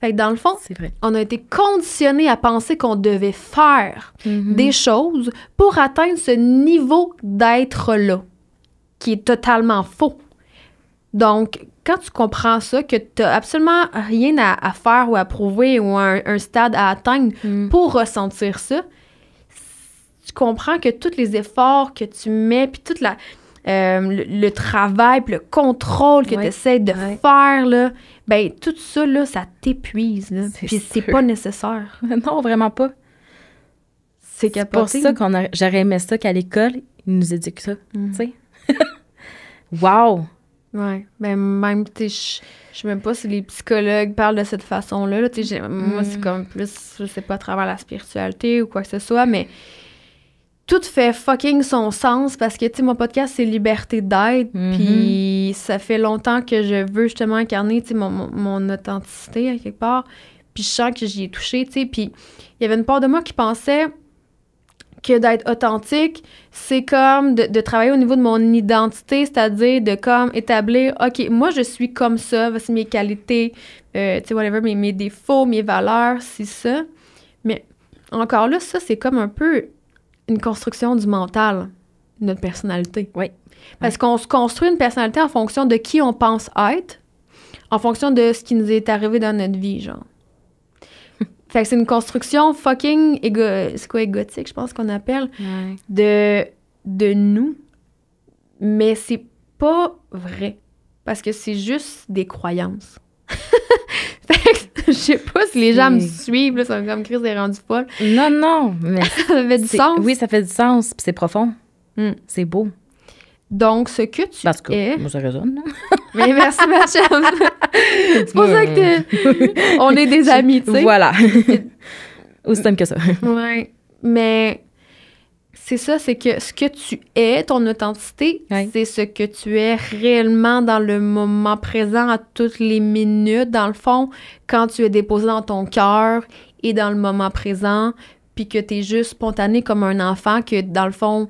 Fait que dans le fond, on a été conditionné à penser qu'on devait faire mhm. des choses pour atteindre ce niveau d'être-là, qui est totalement faux. Donc, quand tu comprends ça, que tu n'as absolument rien à, faire ou à prouver ou un, stade à atteindre mhm. pour ressentir ça, tu comprends que tous les efforts que tu mets, puis toute euh, le, travail, puis le contrôle que tu essaies de faire, là, ben tout ça, ça t'épuise. Puis c'est pas nécessaire. non, vraiment pas. C'est pour ça qu'on j'aurais aimé ça qu'à l'école, ils nous éduquent ça. Mm. Tu sais? wow! Ben, même, tu je sais même pas si les psychologues parlent de cette façon-là. Moi, c'est mm. comme plus, je sais pas, à travers la spiritualité ou quoi que ce soit, mais tout fait fucking son sens parce que, tu sais, mon podcast, c'est liberté d'être. Mhm. Puis ça fait longtemps que je veux justement incarner, tu sais, mon, authenticité quelque part. Puis je sens que j'y ai touché, tu sais. Puis il y avait une part de moi qui pensait que d'être authentique, c'est comme de, travailler au niveau de mon identité, c'est-à-dire de comme établir, OK, moi, je suis comme ça, voici mes qualités, euh, tu sais, whatever, mes, mes défauts, mes valeurs, c'est ça. Mais encore là, ça, c'est comme un peu une construction du mental, notre personnalité. Oui. Parce qu'on se construit une personnalité en fonction de qui on pense être, en fonction de ce qui nous est arrivé dans notre vie, genre. fait que c'est une construction fucking égo... c'est quoi égotique, je pense qu'on appelle, de, de nous. Mais c'est pas vrai. Parce que c'est juste des croyances. fait que je sais pas si les gens me suivent, là, me comme Chris est rendu folle. Non, non, mais. ça fait du sens. Oui, ça fait du sens, puis c'est profond. Hmm. C'est beau. Donc, ce que tu Parce que, moi, ça résonne. mais merci, ma chère. c'est pour ça que on est des amis, tu sais. Voilà. Aussi simple que ça. Ouais. Mais c'est ça, c'est que ce que tu es, ton authenticité, c'est ce que tu es réellement dans le moment présent, à toutes les minutes, dans le fond, quand tu es déposé dans ton cœur et dans le moment présent, puis que tu es juste spontané comme un enfant, que dans le fond,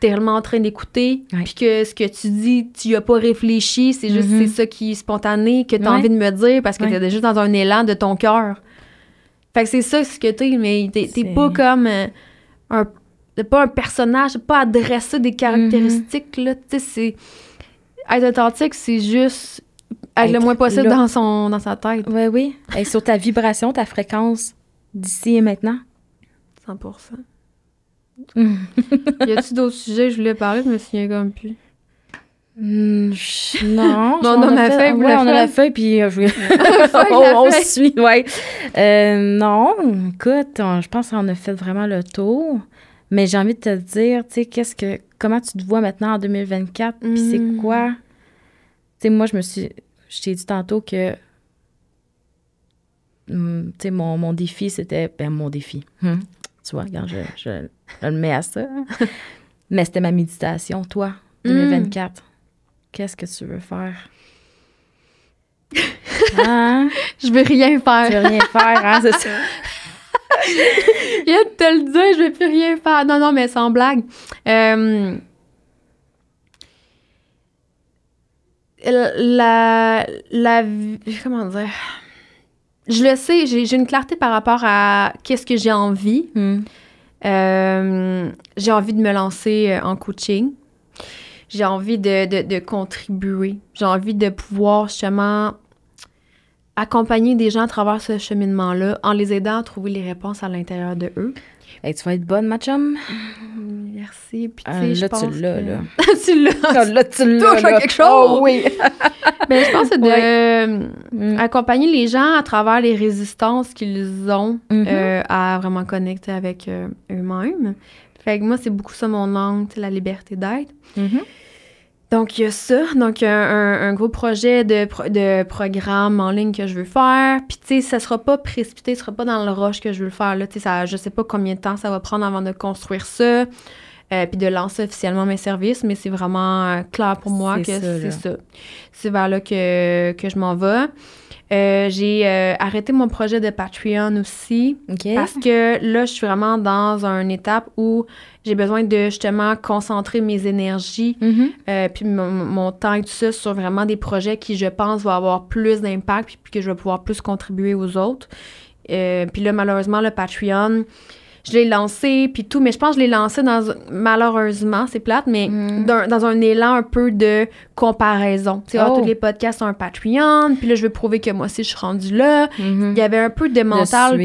tu es vraiment en train d'écouter, puis que ce que tu dis, tu n'as as pas réfléchi, c'est juste mm c'est ça qui est spontané, que tu as envie de me dire parce que tu es juste dans un élan de ton cœur. Fait que c'est ça ce que tu es, mais t'es pas comme euh, un de pas un personnage, pas adresser des caractéristiques. là, tu sais, c'est, être authentique, c'est juste être, le moins possible dans, son, dans sa tête. Oui, oui. Et sur ta vibration, ta fréquence d'ici et maintenant. 100 Y a-tu d'autres sujets que je voulais parler? Je me souviens comme plus. Hmm, non, non, on a fait. on a la feuille, puis on, suit, ouais. Euh, non, écoute, je pense qu'on a fait vraiment le tour. Mais j'ai envie de te dire, tu sais, qu'est-ce que, comment tu te vois maintenant en 2024, puis c'est hmm. quoi? Tu sais, moi, je me suis, je t'ai dit tantôt que, hmm, tu sais, mon, mon, défi, c'était, ben, mon défi. Hmm. Tu vois, regarde, je, le mets à ça. Mais c'était ma méditation, toi, 2024. Qu'est-ce que tu veux faire? Hein? je veux rien faire. Je veux rien faire, hein, c'est ça. je viens te le dire, je vais plus rien faire. Non, non, mais sans blague. Euh, la, la. Comment dire? Je le sais, j'ai une clarté par rapport à qu'est-ce que j'ai envie. Hmm. Euh, j'ai envie de me lancer euh, en coaching. J'ai envie de, de contribuer. J'ai envie de pouvoir justement accompagner des gens à travers ce cheminement-là en les aidant à trouver les réponses à l'intérieur de eux. Et tu vas être bonne, ma mm, Merci. Puis, euh, là, je pense tu l'as, là. tu l'as. là, tu l'as. Touche quelque chose. Oh, oui. Mais ben, je pense que de euh, mm. accompagner les gens à travers les résistances qu'ils ont mm-hmm. euh, à vraiment connecter avec eux-mêmes. Fait que moi, c'est beaucoup ça mon angle, la liberté d'être. Mm donc, il y a ça. Donc, un, gros projet de, de, programme en ligne que je veux faire. Puis, tu sais, ça sera pas précipité, ce sera pas dans le rush que je veux le faire. Là, tu sais, je sais pas combien de temps ça va prendre avant de construire ça. Euh, puis de lancer officiellement mes services, mais c'est vraiment euh, clair pour moi que c'est ça. C'est vers là que, je m'en vais. Euh, j'ai arrêté mon projet de Patreon aussi parce que là, je suis vraiment dans une étape où j'ai besoin de justement concentrer mes énergies mm-hmm. puis mon temps et tout ça sur vraiment des projets qui, je pense, vont avoir plus d'impact puis, que je vais pouvoir plus contribuer aux autres. puis là, malheureusement, le Patreon, je l'ai lancé, puis tout, mais je pense que je l'ai lancé dans, malheureusement, c'est plate, mais mm. dans un élan un peu de comparaison. Tu sais, oh, oh. tous les podcasts ont un Patreon, puis là, je veux prouver que moi aussi, je suis rendue là. Mm-hmm. Il y avait un peu de mental.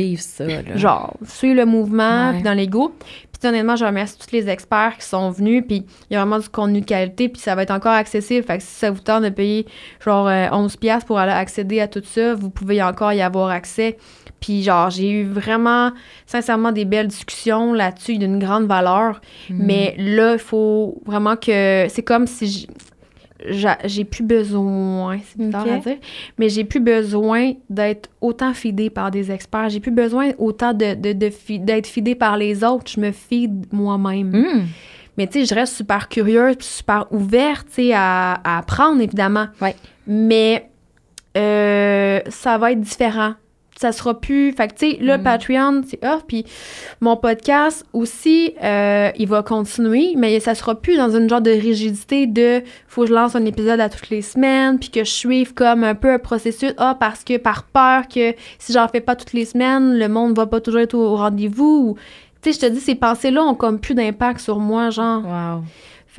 Genre, suivre le mouvement, puis dans l'ego. Puis honnêtement, je remercie tous les experts qui sont venus, puis il y a vraiment du contenu de qualité, puis ça va être encore accessible. Fait que si ça vous tente de payer genre 11 euh, 11$ pour aller accéder à tout ça, vous pouvez encore y avoir accès. Puis genre, j'ai eu vraiment, sincèrement, des belles discussions là-dessus, d'une grande valeur. Hmm. Mais là, il faut vraiment que... C'est comme si j'ai plus besoin, c'est bizarre à dire, mais j'ai plus besoin d'être autant fidée par des experts. J'ai plus besoin autant d'être de, de, fidée par les autres. Je me fie moi-même. Hmm. Mais tu sais, je reste super curieuse, super ouverte, à, à, apprendre, évidemment. Mais euh, ça va être différent ça sera plus. Fait que, tu sais, le mm. Patreon, c'est off. Puis mon podcast aussi, euh, il va continuer, mais ça sera plus dans une genre de rigidité de faut que je lance un épisode à toutes les semaines, puis que je suive comme un peu un processus. Ah, parce que par peur que si j'en fais pas toutes les semaines, le monde va pas toujours être au rendez-vous. Tu sais, je te dis, ces pensées-là ont comme plus d'impact sur moi, genre.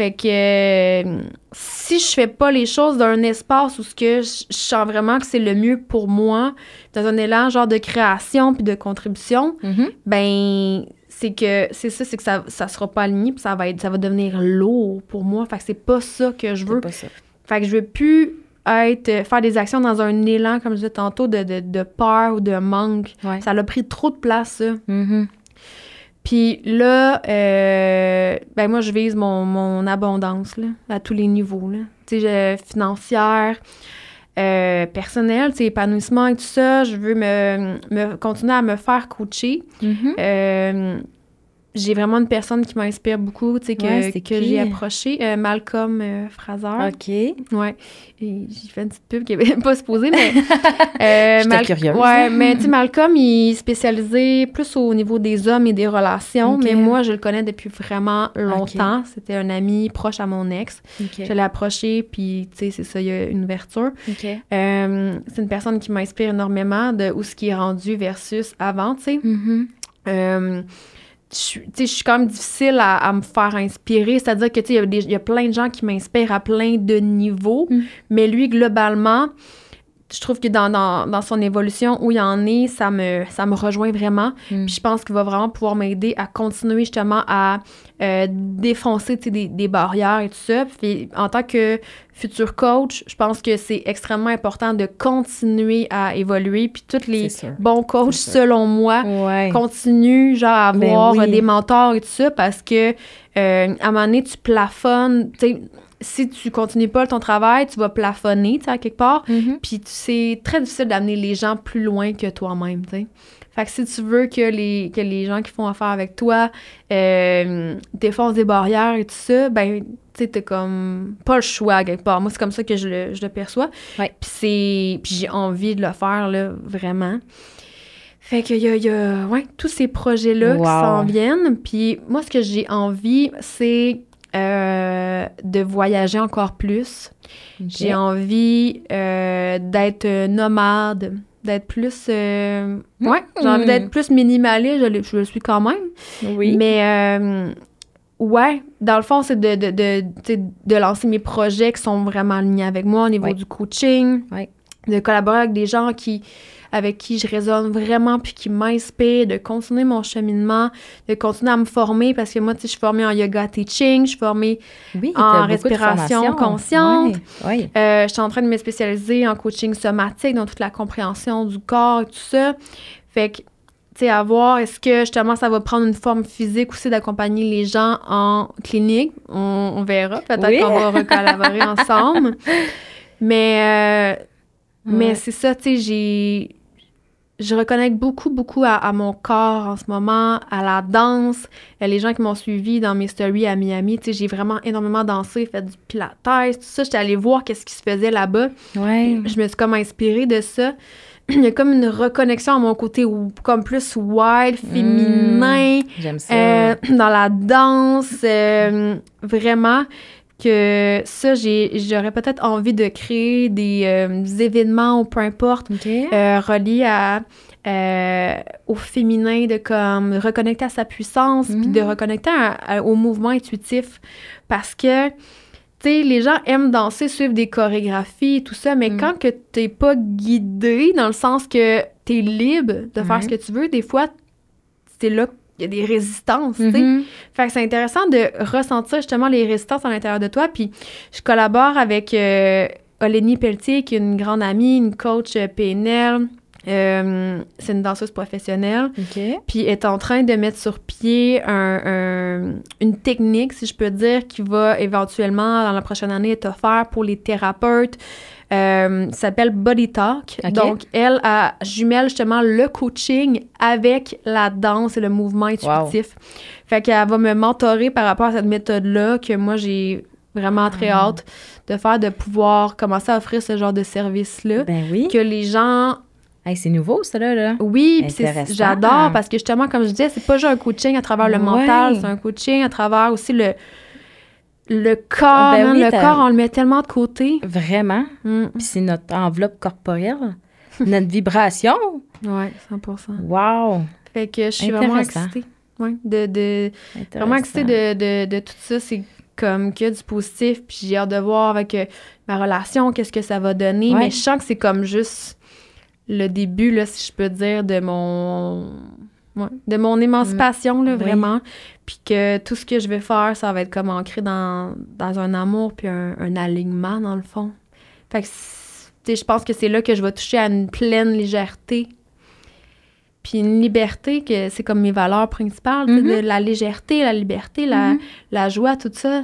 Fait que euh, si je fais pas les choses dans un espace où ce que je, sens vraiment que c'est le mieux pour moi, dans un élan genre de création puis de contribution, mm-hmm. ben c'est que c'est ça c'est que ça ça sera pas aligné puis ça va être ça va devenir lourd pour moi fait que c'est pas ça que je veux fait que je veux plus être euh, faire des actions dans un élan comme je disais tantôt de, de, peur ou de manque ça a pris trop de place ça mm-hmm. Puis là, euh, ben moi, je vise mon, abondance là, à tous les niveaux. Là. Tu euh, financière, euh, personnelle, épanouissement et tout ça. Je veux me, continuer à me faire coacher. Mm-hmm. Euh, j'ai vraiment une personne qui m'inspire beaucoup, tu sais, que, que j'ai approché, euh, Malcolm euh, Fraser. OK. Ouais. J'ai fait une petite pub qui n'avait pas supposée, mais... Euh, curieuse. Ouais, mais tu sais, Malcolm, il est spécialisé plus au niveau des hommes et des relations, mais moi, je le connais depuis vraiment longtemps. C'était un ami proche à mon ex. Je l'ai approché, puis tu sais, c'est ça, il y a une ouverture. Euh, c'est une personne qui m'inspire énormément de où ce qui est rendu versus avant, tu sais. Mm-hmm je, je suis quand même difficile à, me faire inspirer. C'est-à-dire que, tu il y, a plein de gens qui m'inspirent à plein de niveaux, mm. mais lui, globalement, je trouve que dans, dans, son évolution, où il en est, ça me, ça me rejoint vraiment. Mm. Puis je pense qu'il va vraiment pouvoir m'aider à continuer justement à euh, défoncer des, barrières et tout ça. Puis en tant que futur coach, je pense que c'est extrêmement important de continuer à évoluer. Puis tous les bons coachs, selon moi, continuent genre, à ben avoir des mentors et tout ça parce que euh, à un moment donné, tu plafonnes si tu continues pas ton travail, tu vas plafonner, tu quelque part. Mm-hmm. Puis c'est très difficile d'amener les gens plus loin que toi-même, tu sais. Fait que si tu veux que les, que les gens qui font affaire avec toi euh, défoncent des barrières et tout ça, ben, tu sais, t'as comme pas le choix quelque part. Moi, c'est comme ça que je le, je perçois. Ouais. Puis c'est... Puis j'ai envie de le faire, là, vraiment. Fait qu'il y a, ouais, tous ces projets-là qui s'en viennent. Puis moi, ce que j'ai envie, c'est euh, de voyager encore plus. J'ai envie euh, d'être nomade, d'être plus. Euh, j'ai envie d'être hmm. plus minimaliste, je, je, le suis quand même. Oui. Mais ouais, dans le fond, c'est de, de, de, de, lancer mes projets qui sont vraiment alignés avec moi au niveau du coaching, de collaborer avec des gens qui avec qui je résonne vraiment, puis qui m'inspire de continuer mon cheminement, de continuer à me former, parce que moi, tu sais, je suis formée en yoga teaching, je suis formée en respiration consciente. Euh, je suis en train de me spécialiser en coaching somatique, dans toute la compréhension du corps et tout ça. Fait que tu à voir est-ce que justement ça va prendre une forme physique aussi d'accompagner les gens en clinique. On, verra. Peut-être qu'on va recollaborer ensemble. Mais, euh, mais c'est ça, tu sais, j'ai je reconnecte beaucoup, beaucoup à, mon corps en ce moment, à la danse. Les gens qui m'ont suivi dans mes stories à Miami, tu sais, j'ai vraiment énormément dansé, fait du pilates, tout ça. J'étais allée voir qu'est-ce qui se faisait là-bas. Ouais. Je me suis comme inspirée de ça. Il y a comme une reconnexion à mon côté comme plus wild, hmm. féminin. J'aime ça. Euh, dans la danse, euh, vraiment que ça, j'aurais peut-être envie de créer des, euh, événements ou peu importe euh, reliés à, euh, au féminin, de comme reconnecter à sa puissance, puis de mm-hmm. reconnecter au mouvement intuitif. Parce que, tu sais, les gens aiment danser, suivre des chorégraphies tout ça, mais mm. quand que t'es pas guidé, dans le sens que t'es libre de faire ce que tu veux, des fois, c'est là que il y a des résistances, tu mm-hmm. Fait que c'est intéressant de ressentir justement les résistances à l'intérieur de toi. Puis je collabore avec euh, Olénie Pelletier, qui est une grande amie, une coach euh, PNL. Euh, c'est une danseuse professionnelle. Puis est en train de mettre sur pied une technique, si je peux dire, qui va éventuellement, dans la prochaine année, être offerte pour les thérapeutes, euh, s'appelle Body Talk. Donc, elle a jumelle justement le coaching avec la danse et le mouvement intuitif. Fait qu'elle va me mentorer par rapport à cette méthode-là que moi, j'ai vraiment très ah. hâte de faire, de pouvoir commencer à offrir ce genre de service-là. Ben oui. Que les gens c'est nouveau, ça, là. là. Oui, j'adore parce que justement, comme je disais, c'est pas juste un coaching à travers le mental, c'est un coaching à travers aussi le, le ah, corps, ben le corps, on le met tellement de côté. Vraiment. Mm. Puis c'est notre enveloppe corporelle, notre vibration. Oui, 100 Wow! Fait que je suis vraiment excitée. Ouais, de, de vraiment excitée de, tout ça. C'est comme que du positif, puis j'ai hâte de voir avec euh, ma relation, qu'est-ce que ça va donner. Mais je sens que c'est comme juste le début, là, si je peux dire, de mon de mon émancipation, là, mm. vraiment. Puis que tout ce que je vais faire, ça va être comme ancré dans, dans un amour puis un, alignement, dans le fond. Fait que, je pense que c'est là que je vais toucher à une pleine légèreté. Puis une liberté, que c'est comme mes valeurs principales, mm-hmm. de la légèreté, la liberté, la, mm-hmm. la joie, tout ça.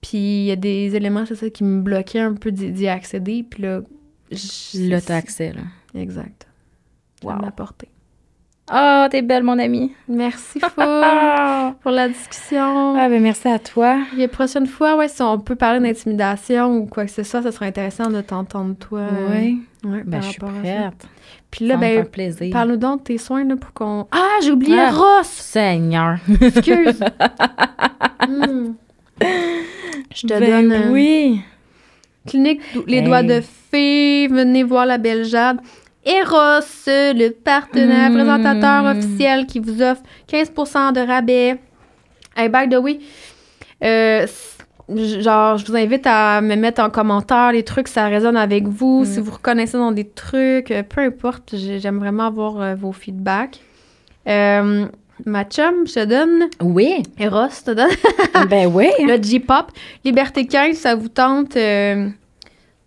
Puis il y a des éléments, c'est ça, qui me bloquaient un peu d'y accéder. Puis là, je, là là. Exact. Wow. Oh, t'es belle, mon amie. Merci Fou, pour la discussion. Ah, ben merci à toi. Et la prochaine fois, ouais, si on peut parler d'intimidation ou quoi que ce soit, ça sera intéressant de t'entendre, toi. Oui. Ouais, ben, je suis prête. Puis là, ben, plaisir. parle-nous donc de tes soins là, pour qu'on. Ah, j'ai oublié ah, Ross! Seigneur! Excuse! Hmm. Je te ben donne. Euh, oui! clinique, les doigts de fée, venez voir la belle Jade. Eros, le partenaire hmm. présentateur officiel qui vous offre 15 de rabais. Hey, by the way, euh, genre, je vous invite à me mettre en commentaire les trucs, ça résonne avec vous, hmm. si vous reconnaissez dans des trucs, euh, peu importe, j'aime vraiment avoir euh, vos feedbacks. Euh, ma chum, je te donne. Oui. Eros, je te donne. ben oui. Le J-pop. Liberté 15, ça vous tente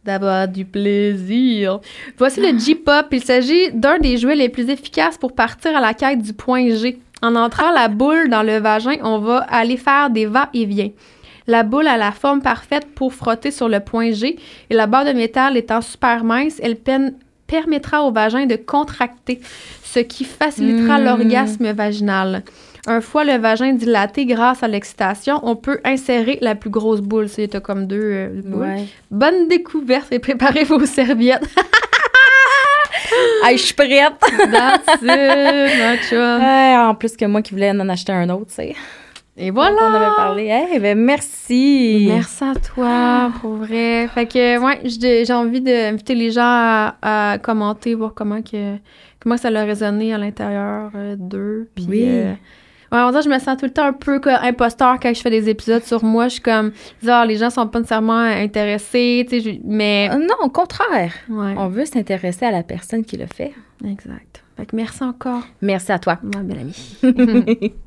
d'avoir du plaisir. Voici le g pop Il s'agit d'un des jouets les plus efficaces pour partir à la quête du point G. En entrant la boule dans le vagin, on va aller faire des va-et-vient. La boule a la forme parfaite pour frotter sur le point G et la barre de métal étant super mince, elle permettra au vagin de contracter, ce qui facilitera hmm. l'orgasme vaginal. « Un fois le vagin dilaté grâce à l'excitation, on peut insérer la plus grosse boule. C'est comme deux euh, boules. Bonne découverte et préparez vos serviettes. je suis prête. en plus que moi qui voulais en acheter un autre, tu sais. Et voilà! On avait parlé. Ben, merci! Merci à toi, pour vrai. Fait que, ouais, j'ai envie d'inviter les gens à, commenter, voir comment, que, comment ça leur a résonné à l'intérieur euh, d'eux. oui. Euh, je me sens tout le temps un peu imposteur quand je fais des épisodes sur moi. Je suis comme, genre, les gens sont pas nécessairement intéressés, mais. Euh, non, au contraire. On veut s'intéresser à la personne qui le fait. Exact. Fait merci encore. Merci à toi. Ma belle amie.